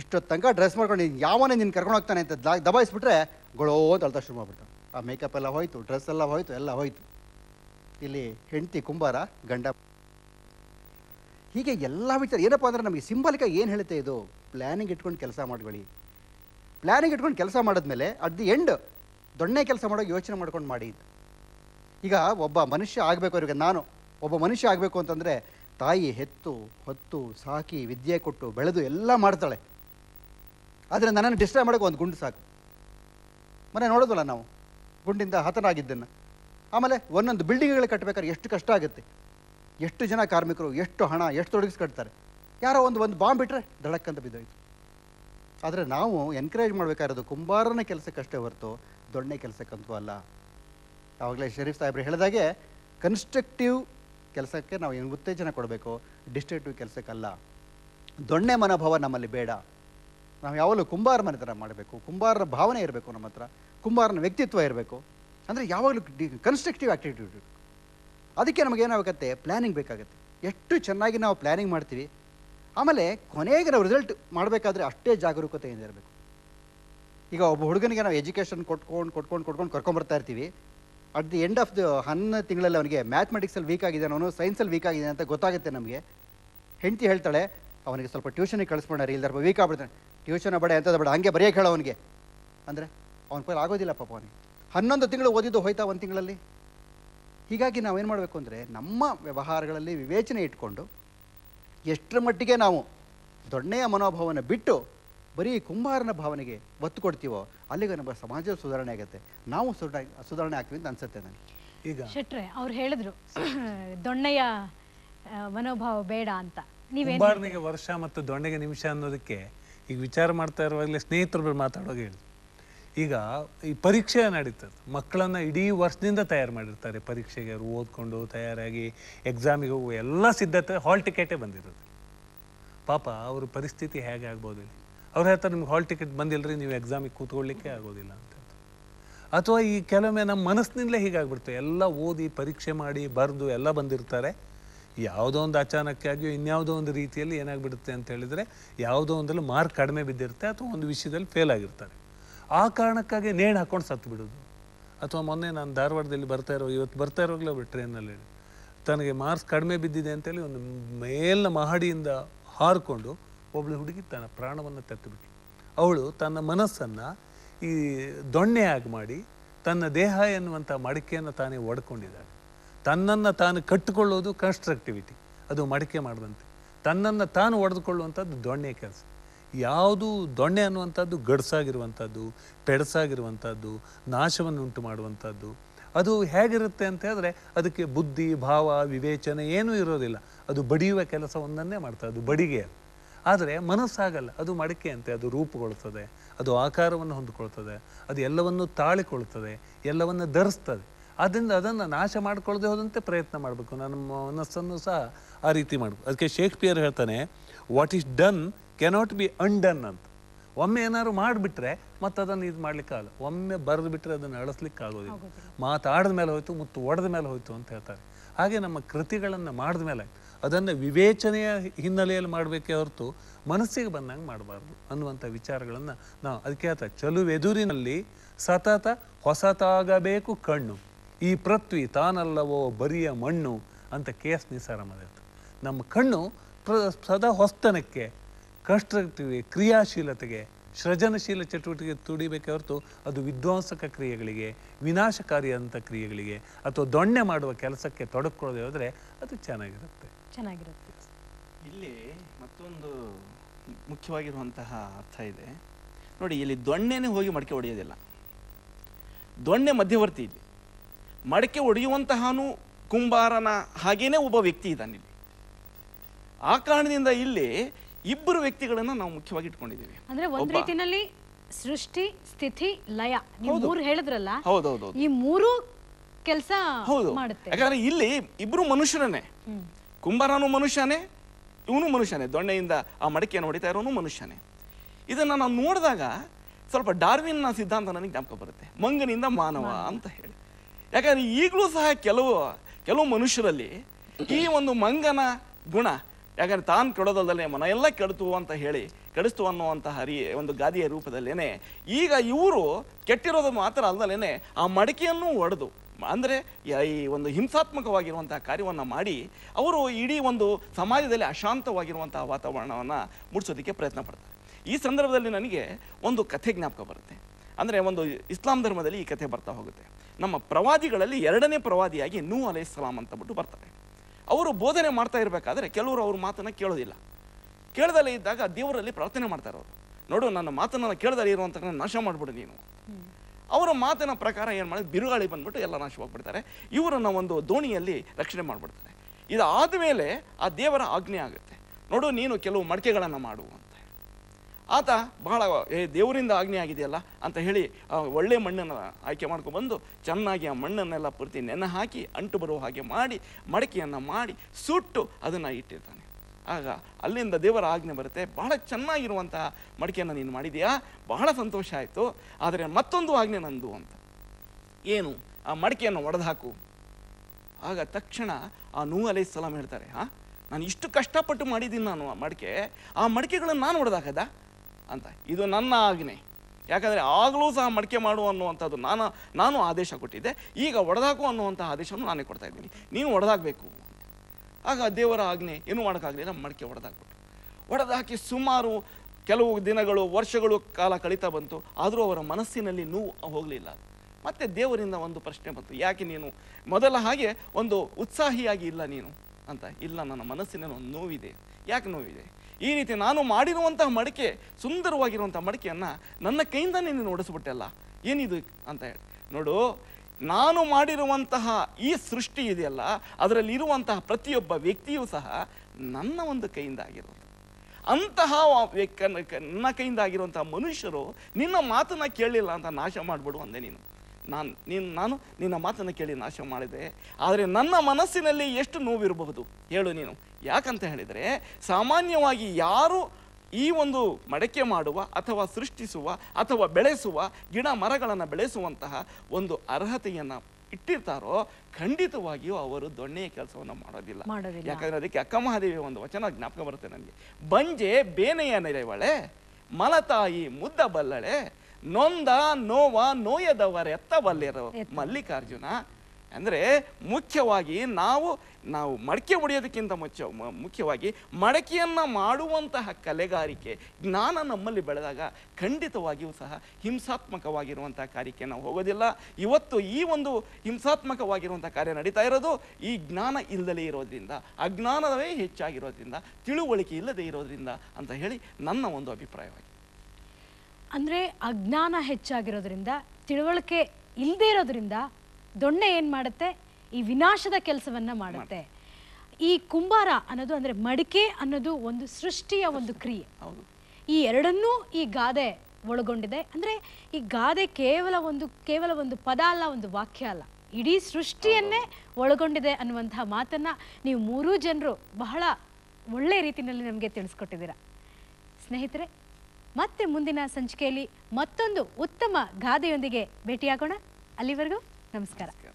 ಇಷ್ಟೊತ್ತು ತನಕ ಡ್ರೆಸ್ ಮಾಡ್ಕೊಂಡು ಯಾವನೇ ನಿನ್ನ ಕರ್ಕೊಂಡು ಹೋಗ್ತಾನೆ ಅಂತ ದಬಾಯಿಸ್ಬಿಟ್ರೆ ಗೊಳೋ ಅಂತ ಅಳ್ತಾ ಶುರು ಮಾಡಿಬಿಡ್ತಾನೆ ಆ ಮೇಕಪ್ ಎಲ್ಲ ಹೋಯ್ತು ಡ್ರೆಸ್ ಎಲ್ಲ ಹೋಯ್ತು ಎಲ್ಲ ಹೋಯ್ತು ಇಲ್ಲಿ ಹೆಂಡತಿ ಕುಂಬಾರ ಗಂಡ ಹೀಗೆ ಎಲ್ಲ ವಿಚಾರ ಏನಪ್ಪ ಅಂದರೆ ನಮಗೆ ಸಿಂಬಲಿಕ ಏನು ಹೇಳುತ್ತೆ ಇದು ಪ್ಲ್ಯಾನಿಂಗ್ ಇಟ್ಕೊಂಡು ಕೆಲಸ ಮಾಡ್ಕೊಳ್ಳಿ ಪ್ಲ್ಯಾನಿಂಗ್ ಇಟ್ಕೊಂಡು ಕೆಲಸ ಮಾಡಿದ್ಮೇಲೆ ಅಟ್ ದಿ ಎಂಡ್ ದೊಣ್ಣೆ ಕೆಲಸ ಮಾಡೋ ಯೋಚನೆ ಮಾಡ್ಕೊಂಡು ಮಾಡಿ ಈಗ ಒಬ್ಬ ಮನುಷ್ಯ ಆಗಬೇಕು ಅವರಿಗೆ ನಾನು ಒಬ್ಬ ಮನುಷ್ಯ ಆಗಬೇಕು ಅಂತಂದರೆ ತಾಯಿ ಹೆತ್ತು ಹೊತ್ತು ಸಾಕಿ ವಿದ್ಯೆ ಕೊಟ್ಟು ಬೆಳೆದು ಎಲ್ಲ ಮಾಡ್ತಾಳೆ ಆದರೆ ನನ್ನನ್ನು ಡಿಸ್ಟರ್ಬ್ ಮಾಡೋಕೆ ಒಂದು ಗುಂಡು ಸಾಕು ಮನೆ ನೋಡೋದಲ್ಲ ನಾವು ಗುಂಡಿಂದ ಹತನಾಗಿದ್ದನ್ನು ಆಮೇಲೆ ಒಂದೊಂದು ಬಿಲ್ಡಿಂಗ್ಗಳು ಕಟ್ಟಬೇಕಾದ್ರೆ ಎಷ್ಟು ಕಷ್ಟ ಆಗುತ್ತೆ ಎಷ್ಟು ಜನ ಕಾರ್ಮಿಕರು ಎಷ್ಟು ಹಣ ಎಷ್ಟು ತೊಡಗಿಸ್ಕೊಡ್ತಾರೆ ಯಾರೋ ಒಂದು ಒಂದು ಬಾಂಬ್ ಬಿಟ್ಟರೆ ದಡಕ್ಕಂತ ಬಿದ್ದೋಯ್ತು ಆದರೆ ನಾವು ಎನ್ಕರೇಜ್ ಮಾಡಬೇಕಾಗಿರೋದು ಕುಂಬಾರನ ಕೆಲಸಕ್ಕಷ್ಟೇ ಹೊರತು ದೊಣ್ಣೆ ಕೆಲಸಕ್ಕಂತೂ ಅಲ್ಲ ಆವಾಗಲೇ ಶರೀಫ್ ಸಾಹೇಬ್ರು ಹೇಳಿದಾಗೆ ಕನ್ಸ್ಟ್ರಕ್ಟಿವ್ ಕೆಲಸಕ್ಕೆ ನಾವು ಏನು ಉತ್ತೇಜನ ಕೊಡಬೇಕು ಡಿಸ್ಟ್ರಕ್ಟಿವ್ ಕೆಲಸಕ್ಕಲ್ಲ ದೊಣ್ಣೆ ಮನೋಭಾವ ನಮ್ಮಲ್ಲಿ ಬೇಡ ನಾವು ಯಾವಾಗಲೂ ಕುಂಬಾರ ಥರ ಮಾಡಬೇಕು ಕುಂಬಾರನ ಭಾವನೆ ಇರಬೇಕು ನಮ್ಮ ಹತ್ರ ಕುಂಬಾರನ ವ್ಯಕ್ತಿತ್ವ ಇರಬೇಕು ಅಂದರೆ ಯಾವಾಗಲೂ ಡಿ ಕನ್ಸ್ಟ್ರಕ್ಟಿವ್ ಆ್ಯಕ್ಟಿವಿಟಿ ಅದಕ್ಕೆ ನಮಗೇನಾಗುತ್ತೆ ಪ್ಲ್ಯಾನಿಂಗ್ ಬೇಕಾಗುತ್ತೆ ಎಷ್ಟು ಚೆನ್ನಾಗಿ ನಾವು ಪ್ಲ್ಯಾನಿಂಗ್ ಮಾಡ್ತೀವಿ ಆಮೇಲೆ ಕೊನೆಗೆ ನಾವು ರಿಸಲ್ಟ್ ಮಾಡಬೇಕಾದ್ರೆ ಅಷ್ಟೇ ಜಾಗರೂಕತೆಯಿಂದ ಇರಬೇಕು ಈಗ ಒಬ್ಬ ಹುಡುಗನಿಗೆ ನಾವು ಎಜುಕೇಷನ್ ಕೊಟ್ಕೊಂಡು ಕೊಟ್ಕೊಂಡು ಕೊಟ್ಕೊಂಡು ಕರ್ಕೊಂಬರ್ತಾ ಇರ್ತೀವಿ at the end of the ಹನ್ನ ತಿಂಗಳಲ್ಲಿ ಅವನಿಗೆ ಮ್ಯಾಥ್ಮೆಟಿಕ್ಸಲ್ಲಿ ವೀಕ್ ಆಗಿದೆ ಅವನು ಸೈನ್ಸಲ್ಲಿ ವೀಕ್ ಆಗಿದೆ ಅಂತ ಗೊತ್ತಾಗುತ್ತೆ ನಮಗೆ ಹೆಂಡತಿ ಹೇಳ್ತಾಳೆ ಅವನಿಗೆ ಸ್ವಲ್ಪ ಟ್ಯೂಷನಿಗೆ ಕಳಿಸ್ಬೋಣ ಇಲ್ಲ ವೀಕ್ ಆಗ್ಬಿಡ್ತಾನೆ ಟ್ಯೂಷನ್ ಬೇಡ ಎಂಥದ್ದು ಬೇಡ ಹಂಗೆ ಬರೆಯೋಕೆ ಹೇಳ ಅವನಿಗೆ ಅಂದರೆ ಅವನ ಪೈಲಿ ಆಗೋದಿಲ್ಲ ಪಾಪ ಅವನಿಗೆ ಹನ್ನೊಂದು ತಿಂಗಳು ಓದಿದ್ದು ಹೋಯ್ತಾ ಒಂದು ತಿಂಗಳಲ್ಲಿ ಹೀಗಾಗಿ ನಾವೇನು ಮಾಡಬೇಕು ಅಂದರೆ ನಮ್ಮ ವ್ಯವಹಾರಗಳಲ್ಲಿ ವಿವೇಚನೆ ಇಟ್ಕೊಂಡು ಎಷ್ಟರ ಮಟ್ಟಿಗೆ ನಾವು ದೊಣ್ಣೆಯ ಮನೋಭಾವನ ಬಿಟ್ಟು ಬರೀ ಕುಂಬಾರನ ಭಾವನೆಗೆ ಒತ್ತು ಕೊಡ್ತೀವೋ ಅಲ್ಲಿಗೆ ನಮ್ಮ ಸಮಾಜ ಸುಧಾರಣೆ ಆಗುತ್ತೆ ನಾವು ಸುಧಾರಣೆ ಆಗ್ತೀವಿ ಅಂತ ಅನ್ಸುತ್ತೆ ನನಗೆ ಈಗ ಶೆಟ್ರೆ ಅವ್ರು ಹೇಳಿದ್ರು ದೊಣ್ಣೆಯ ಮನೋಭಾವ ಬೇಡ ಅಂತ ನೀವೇ ವರ್ಷ ಮತ್ತು ದೊಣ್ಣೆಗೆ ನಿಮಿಷ ಅನ್ನೋದಕ್ಕೆ ಈಗ ವಿಚಾರ ಮಾಡ್ತಾ ಇರುವಾಗಲೇ ಸ್ನೇಹಿತರು ಮಾತಾಡೋಕೆ ಹೇಳಿದ್ರು ಈಗ ಈ ಪರೀಕ್ಷೆ ನಡೀತದೆ ಮಕ್ಕಳನ್ನು ಇಡೀ ವರ್ಷದಿಂದ ತಯಾರು ಮಾಡಿರ್ತಾರೆ ಪರೀಕ್ಷೆಗೆ ಅವರು ಓದ್ಕೊಂಡು ತಯಾರಾಗಿ ಎಕ್ಸಾಮಿಗೆ ಹೋಗುವ ಎಲ್ಲ ಸಿದ್ಧತೆ ಹಾಲ್ ಟಿಕೆಟೇ ಬಂದಿರೋದು ಪಾಪ ಅವ್ರ ಪರಿಸ್ಥಿತಿ ಹೇಗೆ ಆಗ್ಬೋದು ಅವ್ರು ಹೇಳ್ತಾರೆ ನಿಮ್ಗೆ ಹಾಲ್ ಟಿಕೆಟ್ ಬಂದಿಲ್ಲರಿ ನೀವು ಎಕ್ಸಾಮಿಗೆ ಕೂತ್ಕೊಳ್ಳಿಕ್ಕೆ ಆಗೋದಿಲ್ಲ ಅಂತ ಅಥವಾ ಈ ಕೆಲವೊಮ್ಮೆ ನಮ್ಮ ಮನಸ್ಸಿನಿಂದಲೇ ಹೀಗಾಗ್ಬಿಡ್ತೇವೆ ಎಲ್ಲ ಓದಿ ಪರೀಕ್ಷೆ ಮಾಡಿ ಬರೆದು ಎಲ್ಲ ಬಂದಿರ್ತಾರೆ ಯಾವುದೋ ಒಂದು ಅಚಾನಕ್ಕಾಗಿಯೋ ಇನ್ಯಾವುದೋ ಒಂದು ರೀತಿಯಲ್ಲಿ ಏನಾಗ್ಬಿಡುತ್ತೆ ಅಂತ ಹೇಳಿದರೆ ಯಾವುದೋ ಒಂದಲ್ಲಿ ಮಾರ್ಕ್ ಕಡಿಮೆ ಬಿದ್ದಿರುತ್ತೆ ಅಥವಾ ಒಂದು ವಿಷಯದಲ್ಲಿ ಫೇಲ್ ಆಗಿರ್ತಾರೆ ಆ ಕಾರಣಕ್ಕಾಗಿ ನೇಣು ಹಾಕೊಂಡು ಸತ್ತು ಬಿಡೋದು ಅಥವಾ ಮೊನ್ನೆ ನಾನು ಧಾರವಾಡದಲ್ಲಿ ಬರ್ತಾ ಇರೋ ಇವತ್ತು ಬರ್ತಾ ಇರೋಗ್ಲೇ ಒಬ್ಬ ಟ್ರೈನಲ್ಲಿ ತನಗೆ ಮಾರ್ಕ್ಸ್ ಕಡಿಮೆ ಬಿದ್ದಿದೆ ಅಂತೇಳಿ ಒಂದು ಮೇಲಿನ ಮಹಡಿಯಿಂದ ಹಾರಿಕೊಂಡು ಒಬ್ಬಳು ಹುಡುಗಿ ತನ್ನ ಪ್ರಾಣವನ್ನು ತೆತ್ತಿಬಿಟ್ಲು ಅವಳು ತನ್ನ ಮನಸ್ಸನ್ನು ಈ ದೊಣ್ಣೆಯಾಗಿ ಮಾಡಿ ತನ್ನ ದೇಹ ಎನ್ನುವಂಥ ಮಡಿಕೆಯನ್ನು ತಾನೇ ಒಡ್ಕೊಂಡಿದ್ದಾಳೆ ತನ್ನನ್ನು ತಾನು ಕಟ್ಟಿಕೊಳ್ಳೋದು ಕನ್ಸ್ಟ್ರಕ್ಟಿವಿಟಿ ಅದು ಮಡಿಕೆ ಮಾಡಿದಂತೆ ತನ್ನನ್ನು ತಾನು ಒಡೆದುಕೊಳ್ಳುವಂಥದ್ದು ದೊಣ್ಣೆ ಕೆಲಸ ಯಾವುದು ದೊಣ್ಣೆ ಅನ್ನುವಂಥದ್ದು ಗಡ್ಸಾಗಿರುವಂಥದ್ದು ಪೆಡ್ಸಾಗಿರುವಂಥದ್ದು ನಾಶವನ್ನು ಉಂಟು ಮಾಡುವಂಥದ್ದು ಅದು ಹೇಗಿರುತ್ತೆ ಅಂತ ಹೇಳಿದ್ರೆ ಅದಕ್ಕೆ ಬುದ್ಧಿ ಭಾವ ವಿವೇಚನೆ ಏನೂ ಇರೋದಿಲ್ಲ ಅದು ಬಡಿಯುವ ಕೆಲಸವೊಂದನ್ನೇ ಮಾಡ್ತದೆ ಅದು ಬಡಿಗೆ ಆದರೆ ಮನಸ್ಸಾಗಲ್ಲ ಅದು ಮಡಕೆ ಅಂತೆ ಅದು ರೂಪುಗೊಳ್ತದೆ ಅದು ಆಕಾರವನ್ನು ಹೊಂದಿಕೊಳ್ತದೆ ಅದು ಎಲ್ಲವನ್ನು ತಾಳಿಕೊಳ್ತದೆ ಎಲ್ಲವನ್ನು ಧರಿಸ್ತದೆ ಆದ್ದರಿಂದ ಅದನ್ನು ನಾಶ ಮಾಡ್ಕೊಳ್ಳದೆ ಹೋದಂತೆ ಪ್ರಯತ್ನ ಮಾಡಬೇಕು ನನ್ನ ಮನಸ್ಸನ್ನು ಸಹ ಆ ರೀತಿ ಮಾಡಬೇಕು ಅದಕ್ಕೆ ಶೇಕ್ಸ್ಪಿಯರ್ ಹೇಳ್ತಾನೆ what is done cannot be undone ಅಂತ ಒಮ್ಮೆ ಏನಾದ್ರು ಮಾಡಿಬಿಟ್ರೆ ಮತ್ತೆ ಅದನ್ನು ಇದು ಆಗಲ್ಲ ಒಮ್ಮೆ ಬರೆದು ಬಿಟ್ಟರೆ ಅದನ್ನು ಅಳಿಸ್ಲಿಕ್ಕೆ ಆಗೋದಿಲ್ಲ ಮಾತಾಡಿದ ಮೇಲೆ ಹೋಯಿತು ಮತ್ತು ಒಡೆದ ಮೇಲೆ ಹೋಯ್ತು ಅಂತ ಹೇಳ್ತಾರೆ ಹಾಗೆ ನಮ್ಮ ಕೃತಿಗಳನ್ನು ಮಾಡಿದ ಮೇಲೆ ಅದನ್ನು ವಿವೇಚನೆಯ ಹಿನ್ನೆಲೆಯಲ್ಲಿ ಮಾಡಬೇಕೇ ಹೊರತು ಮನಸ್ಸಿಗೆ ಬಂದಂಗೆ ಮಾಡಬಾರ್ದು ಅನ್ನುವಂಥ ವಿಚಾರಗಳನ್ನು ನಾವು ಅದಕ್ಕೆ ಹೇಳ್ತಾರೆ ಚಲುವೆದುರಿನಲ್ಲಿ ಸತತ ಹೊಸತಾಗಬೇಕು ಕಣ್ಣು ಈ ಪೃಥ್ವಿ ತಾನಲ್ಲವೋ ಬರಿಯ ಮಣ್ಣು ಅಂತ ಕೇಸ್ ಎಸ್ ನಿಸಾರಮ್ಮದಿತ್ತು ನಮ್ಮ ಕಣ್ಣು ಪ್ರ ಸದಾ ಹೊಸ್ತನಕ್ಕೆ ಕಷ್ಟಕ್ತಿವಿ ಕ್ರಿಯಾಶೀಲತೆಗೆ ಸೃಜನಶೀಲ ಚಟುವಟಿಕೆ ತುಡಿಬೇಕೆ ಹೊರತು ಅದು ವಿಧ್ವಂಸಕ ಕ್ರಿಯೆಗಳಿಗೆ ವಿನಾಶಕಾರಿ ಅಂತ ಕ್ರಿಯೆಗಳಿಗೆ ಅಥವಾ ದೊಣ್ಣೆ ಮಾಡುವ ಕೆಲಸಕ್ಕೆ ತೊಡಕೊಳ್ಳೋದೇ ಹೋದರೆ ಅದು ಚೆನ್ನಾಗಿರುತ್ತೆ ಚೆನ್ನಾಗಿರುತ್ತೆ ಇಲ್ಲಿ ಮತ್ತೊಂದು ಮುಖ್ಯವಾಗಿರುವಂತಹ ಅರ್ಥ ಇದೆ ನೋಡಿ ಇಲ್ಲಿ ದೊಣ್ಣೆನೇ ಹೋಗಿ ಮಡಕೆ ಹೊಡೆಯೋದಿಲ್ಲ ದೊಣ್ಣೆ ಮಧ್ಯವರ್ತಿ ಇಲ್ಲಿ ಮಡಕೆ ಒಡೆಯುವಂತಹನು ಕುಂಬಾರನ ಹಾಗೇನೆ ಒಬ್ಬ ವ್ಯಕ್ತಿ ಇದ್ದಾನೆ ಇಲ್ಲಿ ಆ ಕಾರಣದಿಂದ ಇಲ್ಲಿ ಇಬ್ಬರು ವ್ಯಕ್ತಿಗಳನ್ನ ನಾವು ಮುಖ್ಯವಾಗಿ ಇಟ್ಕೊಂಡಿದ್ದೀವಿ ಅಂದ್ರೆ ಒಂದ್ ರೀತಿನಲ್ಲಿ ಸೃಷ್ಟಿ ಸ್ಥಿತಿ ಲಯ ಮೂರು ಹೇಳಿದ್ರಲ್ಲ ಹೌದೌದು ಈ ಮೂರು ಕೆಲಸ ಹೌದು ಯಾಕಂದ್ರೆ ಇಲ್ಲಿ ಇಬ್ರು ಮನುಷ್ಯರನೇ ಕುಂಬಾರನು ಮನುಷ್ಯನೇ ಇವನು ಮನುಷ್ಯನೇ ದೊಣ್ಣೆಯಿಂದ ಆ ಮಡಕೆಯನ್ನು ಹೊಡಿತಾ ಇರೋನು ಮನುಷ್ಯನೇ ಇದನ್ನ ನಾವು ನೋಡಿದಾಗ ಸ್ವಲ್ಪ ಡಾರ್ವಿನ್ನ ಸಿದ್ಧಾಂತ ನನಗೆ ಜ್ಞಾಪಕ ಬರುತ್ತೆ ಮಂಗನಿಂದ ಮಾನವ ಅಂತ ಹೇಳಿ ಯಾಕಂದ್ರೆ ಈಗಲೂ ಸಹ ಕೆಲವು ಕೆಲವು ಮನುಷ್ಯರಲ್ಲಿ ಈ ಒಂದು ಮಂಗನ ಗುಣ ಯಾಕಂದ್ರೆ ತಾನು ಕೆಡೋದಲ್ಲದೆ ಮನ ಎಲ್ಲ ಕೆಡ್ತು ಅಂತ ಹೇಳಿ ಕೆಡಿಸ್ತು ಅನ್ನುವಂತಹ ಹರಿ ಒಂದು ಗಾದಿಯ ರೂಪದಲ್ಲೇನೆ ಈಗ ಇವರು ಕೆಟ್ಟಿರೋದು ಮಾತ್ರ ಅಲ್ಲದಲ್ಲೇನೆ ಆ ಮಡಕೆಯನ್ನು ಒಡೆದು ಅಂದರೆ ಈ ಒಂದು ಹಿಂಸಾತ್ಮಕವಾಗಿರುವಂತಹ ಕಾರ್ಯವನ್ನು ಮಾಡಿ ಅವರು ಇಡೀ ಒಂದು ಸಮಾಜದಲ್ಲಿ ಅಶಾಂತವಾಗಿರುವಂತಹ ವಾತಾವರಣವನ್ನು ಮೂಡಿಸೋದಕ್ಕೆ ಪ್ರಯತ್ನ ಪಡ್ತಾರೆ ಈ ಸಂದರ್ಭದಲ್ಲಿ ನನಗೆ ಒಂದು ಕಥೆ ಜ್ಞಾಪಕ ಬರುತ್ತೆ ಅಂದರೆ ಒಂದು ಇಸ್ಲಾಂ ಧರ್ಮದಲ್ಲಿ ಈ ಕಥೆ ಬರ್ತಾ ಹೋಗುತ್ತೆ ನಮ್ಮ ಪ್ರವಾದಿಗಳಲ್ಲಿ ಎರಡನೇ ಪ್ರವಾದಿಯಾಗಿ ನೂ ಅಲೈಹಿಸ್ಲಾಂ ಅಂತ ಬಿಟ್ಟು ಬರ್ತಾರೆ ಅವರು ಬೋಧನೆ ಮಾಡ್ತಾ ಇರಬೇಕಾದ್ರೆ ಕೆಲವರು ಅವ್ರ ಮಾತನ್ನು ಕೇಳೋದಿಲ್ಲ ಕೇಳದಲ್ಲೇ ಇದ್ದಾಗ ದೇವರಲ್ಲಿ ಪ್ರಾರ್ಥನೆ ಮಾಡ್ತಾರೆ ಅವರು ನೋಡು ನನ್ನ ಮಾತನ್ನು ಕೇಳದಲ್ಲಿ ಇರುವಂಥ ನಾಶ ಮಾಡಿಬಿಡು ನೀನು ಅವರ ಮಾತಿನ ಪ್ರಕಾರ ಏನು ಮಾಡೋದು ಬಿರುಗಾಳಿ ಬಂದ್ಬಿಟ್ಟು ಎಲ್ಲ ನಾಶವಾಗ್ಬಿಡ್ತಾರೆ ಇವರನ್ನು ಒಂದು ದೋಣಿಯಲ್ಲಿ ರಕ್ಷಣೆ ಮಾಡಿಬಿಡ್ತಾರೆ ಇದಾದ ಮೇಲೆ ಆ ದೇವರ ಆಜ್ಞೆ ಆಗುತ್ತೆ ನೋಡು ನೀನು ಕೆಲವು ಮಡಿಕೆಗಳನ್ನು ಮಾಡು ಆತ ಬಹಳ ದೇವರಿಂದ ಆಜ್ಞೆ ಆಗಿದೆಯಲ್ಲ ಅಂತ ಹೇಳಿ ಒಳ್ಳೆ ಮಣ್ಣನ್ನು ಆಯ್ಕೆ ಬಂದು ಚೆನ್ನಾಗಿ ಆ ಮಣ್ಣನ್ನೆಲ್ಲ ಪೂರ್ತಿ ನೆನೆ ಹಾಕಿ ಅಂಟು ಬರುವ ಹಾಗೆ ಮಾಡಿ ಮಡಕೆಯನ್ನು ಮಾಡಿ ಸುಟ್ಟು ಅದನ್ನು ಇಟ್ಟಿರ್ತಾನೆ ಆಗ ಅಲ್ಲಿಂದ ದೇವರ ಆಜ್ಞೆ ಬರುತ್ತೆ ಬಹಳ ಚೆನ್ನಾಗಿರುವಂತಹ ಮಡಿಕೆಯನ್ನು ನೀನು ಮಾಡಿದೆಯಾ ಬಹಳ ಸಂತೋಷ ಆಯಿತು ಆದರೆ ಮತ್ತೊಂದು ಆಜ್ಞೆ ನಂದು ಅಂತ ಏನು ಆ ಮಡಿಕೆಯನ್ನು ಒಡೆದು ಆಗ ತಕ್ಷಣ ಆ ನೂ ಅಲೈ ಸಲಾಮ್ ಹೇಳ್ತಾರೆ ಹಾಂ ನಾನು ಇಷ್ಟು ಕಷ್ಟಪಟ್ಟು ಮಾಡಿದ್ದೀನಿ ನಾನು ಆ ಮಡಿಕೆ ಆ ಮಡಿಕೆಗಳನ್ನು ನಾನು ಹೊಡೆದಾಕದ ಅಂತ ಇದು ನನ್ನ ಆಜ್ಞೆ ಯಾಕಂದರೆ ಆಗಲೂ ಸಹ ಮಡಿಕೆ ಮಾಡು ಅನ್ನುವಂಥದ್ದು ನಾನು ನಾನು ಆದೇಶ ಕೊಟ್ಟಿದ್ದೆ ಈಗ ಒಡೆದಾಕು ಅನ್ನುವಂಥ ಆದೇಶವನ್ನು ನಾನೇ ಕೊಡ್ತಾ ಇದ್ದೀನಿ ನೀನು ಒಡೆದಾಗಬೇಕು ಆಗ ದೇವರ ಆಜ್ಞೆ ಏನು ಮಾಡೋಕ್ಕಾಗಲಿಲ್ಲ ಮಡಿಕೆ ಒಡೆದಾಕ್ಬಿಟ್ಟು ಒಡೆದಾಕಿ ಸುಮಾರು ಕೆಲವು ದಿನಗಳು ವರ್ಷಗಳು ಕಾಲ ಕಳೀತಾ ಬಂತು ಆದರೂ ಅವರ ಮನಸ್ಸಿನಲ್ಲಿ ನೋವು ಹೋಗಲಿಲ್ಲ ಮತ್ತು ದೇವರಿಂದ ಒಂದು ಪ್ರಶ್ನೆ ಬಂತು ಯಾಕೆ ನೀನು ಮೊದಲ ಹಾಗೆ ಒಂದು ಉತ್ಸಾಹಿಯಾಗಿ ಇಲ್ಲ ನೀನು ಅಂತ ಇಲ್ಲ ನನ್ನ ಮನಸ್ಸಿನಲ್ಲಿ ಒಂದು ನೋವಿದೆ ಯಾಕೆ ನೋವಿದೆ ಈ ರೀತಿ ನಾನು ಮಾಡಿರುವಂತಹ ಮಡಿಕೆ ಸುಂದರವಾಗಿರುವಂಥ ಮಡಿಕೆಯನ್ನು ನನ್ನ ಕೈಯಿಂದ ನೀನು ನೋಡಿಸ್ಬಿಟ್ಟೆಲ್ಲ ಏನಿದು ಅಂತ ಹೇಳಿ ನೋಡು ನಾನು ಮಾಡಿರುವಂತಹ ಈ ಸೃಷ್ಟಿ ಇದೆಯಲ್ಲ ಅದರಲ್ಲಿರುವಂತಹ ಪ್ರತಿಯೊಬ್ಬ ವ್ಯಕ್ತಿಯೂ ಸಹ ನನ್ನ ಒಂದು ಕೈಯಿಂದ ಆಗಿರೋದು ಅಂತಹ ನನ್ನ ಕೈಯಿಂದ ಆಗಿರುವಂತಹ ಮನುಷ್ಯರು ನಿನ್ನ ಮಾತನ್ನ ಕೇಳಲಿಲ್ಲ ಅಂತ ನಾಶ ಮಾಡಿಬಿಡು ಅಂದೆ ನೀನು ನಾನು ನಿನ್ನ ನಾನು ನಿನ್ನ ಮಾತನ್ನು ಕೇಳಿ ನಾಶ ಮಾಡಿದೆ ಆದರೆ ನನ್ನ ಮನಸ್ಸಿನಲ್ಲಿ ಎಷ್ಟು ನೋವಿರಬಹುದು ಹೇಳು ನೀನು ಯಾಕಂತ ಹೇಳಿದರೆ ಸಾಮಾನ್ಯವಾಗಿ ಯಾರು ಈ ಒಂದು ಮಡಕೆ ಮಾಡುವ ಅಥವಾ ಸೃಷ್ಟಿಸುವ ಅಥವಾ ಬೆಳೆಸುವ ಗಿಡ ಮರಗಳನ್ನು ಬೆಳೆಸುವಂತಹ ಒಂದು ಅರ್ಹತೆಯನ್ನು ಇಟ್ಟಿರ್ತಾರೋ ಖಂಡಿತವಾಗಿಯೂ ಅವರು ದೊಣ್ಣೆಯ ಕೆಲಸವನ್ನು ಮಾಡೋದಿಲ್ಲ ಯಾಕಂದರೆ ಅದಕ್ಕೆ ಅಕ್ಕ ಮಹಾದೇವಿ ಒಂದು ವಚನ ಜ್ಞಾಪಕ ಬರುತ್ತೆ ನನಗೆ ಬಂಜೆ ಬೇನೆಯ ನೆರೆವಳೆ ಮಲತಾಯಿ ಮುದ್ದ ಬಲ್ಲಳೆ ನೊಂದ ನೋವ ಬಲ್ಲಿರೋ ಮಲ್ಲಿಕಾರ್ಜುನ ಅಂದರೆ ಮುಖ್ಯವಾಗಿ ನಾವು ನಾವು ಮಡಕೆ ಹೊಡೆಯೋದಕ್ಕಿಂತ ಮುಚ್ಚ ಮುಖ್ಯವಾಗಿ ಮಡಕೆಯನ್ನು ಮಾಡುವಂತಹ ಕಲೆಗಾರಿಕೆ ಜ್ಞಾನ ನಮ್ಮಲ್ಲಿ ಬೆಳೆದಾಗ ಖಂಡಿತವಾಗಿಯೂ ಸಹ ಹಿಂಸಾತ್ಮಕವಾಗಿರುವಂಥ ಕಾರ್ಯಕ್ಕೆ ನಾವು ಹೋಗೋದಿಲ್ಲ ಇವತ್ತು ಈ ಒಂದು ಹಿಂಸಾತ್ಮಕವಾಗಿರುವಂಥ ಕಾರ್ಯ ನಡೀತಾ ಇರೋದು ಈ ಜ್ಞಾನ ಇಲ್ಲದೇ ಇರೋದ್ರಿಂದ ಅಜ್ಞಾನವೇ ಹೆಚ್ಚಾಗಿರೋದ್ರಿಂದ ತಿಳುವಳಿಕೆ ಇಲ್ಲದೇ ಇರೋದ್ರಿಂದ ಅಂತ ಹೇಳಿ ನನ್ನ ಒಂದು ಅಭಿಪ್ರಾಯವಾಗಿದೆ ಅಂದರೆ ಅಜ್ಞಾನ ಹೆಚ್ಚಾಗಿರೋದ್ರಿಂದ ತಿಳುವಳಿಕೆ ಇಲ್ಲದೆ ಇರೋದ್ರಿಂದ ದೊಣ್ಣೆ ಏನು ಮಾಡುತ್ತೆ ಈ ವಿನಾಶದ ಕೆಲಸವನ್ನು ಮಾಡುತ್ತೆ ಈ ಕುಂಬಾರ ಅನ್ನೋದು ಅಂದರೆ ಮಡಿಕೆ ಅನ್ನೋದು ಒಂದು ಸೃಷ್ಟಿಯ ಒಂದು ಕ್ರಿಯೆ ಈ ಎರಡನ್ನೂ ಈ ಗಾದೆ ಒಳಗೊಂಡಿದೆ ಅಂದರೆ ಈ ಗಾದೆ ಕೇವಲ ಒಂದು ಕೇವಲ ಒಂದು ಪದ ಅಲ್ಲ ಒಂದು ವಾಕ್ಯ ಅಲ್ಲ ಇಡೀ ಸೃಷ್ಟಿಯನ್ನೇ ಒಳಗೊಂಡಿದೆ ಅನ್ನುವಂತಹ ಮಾತನ್ನು ನೀವು ಮೂರೂ ಜನರು ಬಹಳ ಒಳ್ಳೆ ರೀತಿಯಲ್ಲಿ ನಮಗೆ ತಿಳಿಸ್ಕೊಟ್ಟಿದ್ದೀರಾ ಸ್ನೇಹಿತರೆ ಮತ್ತೆ ಮುಂದಿನ ಸಂಚಿಕೆಯಲ್ಲಿ ಮತ್ತೊಂದು ಉತ್ತಮ ಗಾದೆಯೊಂದಿಗೆ ಭೇಟಿಯಾಗೋಣ ಅಲ್ಲಿವರೆಗೂ ನಮಸ್ಕಾರ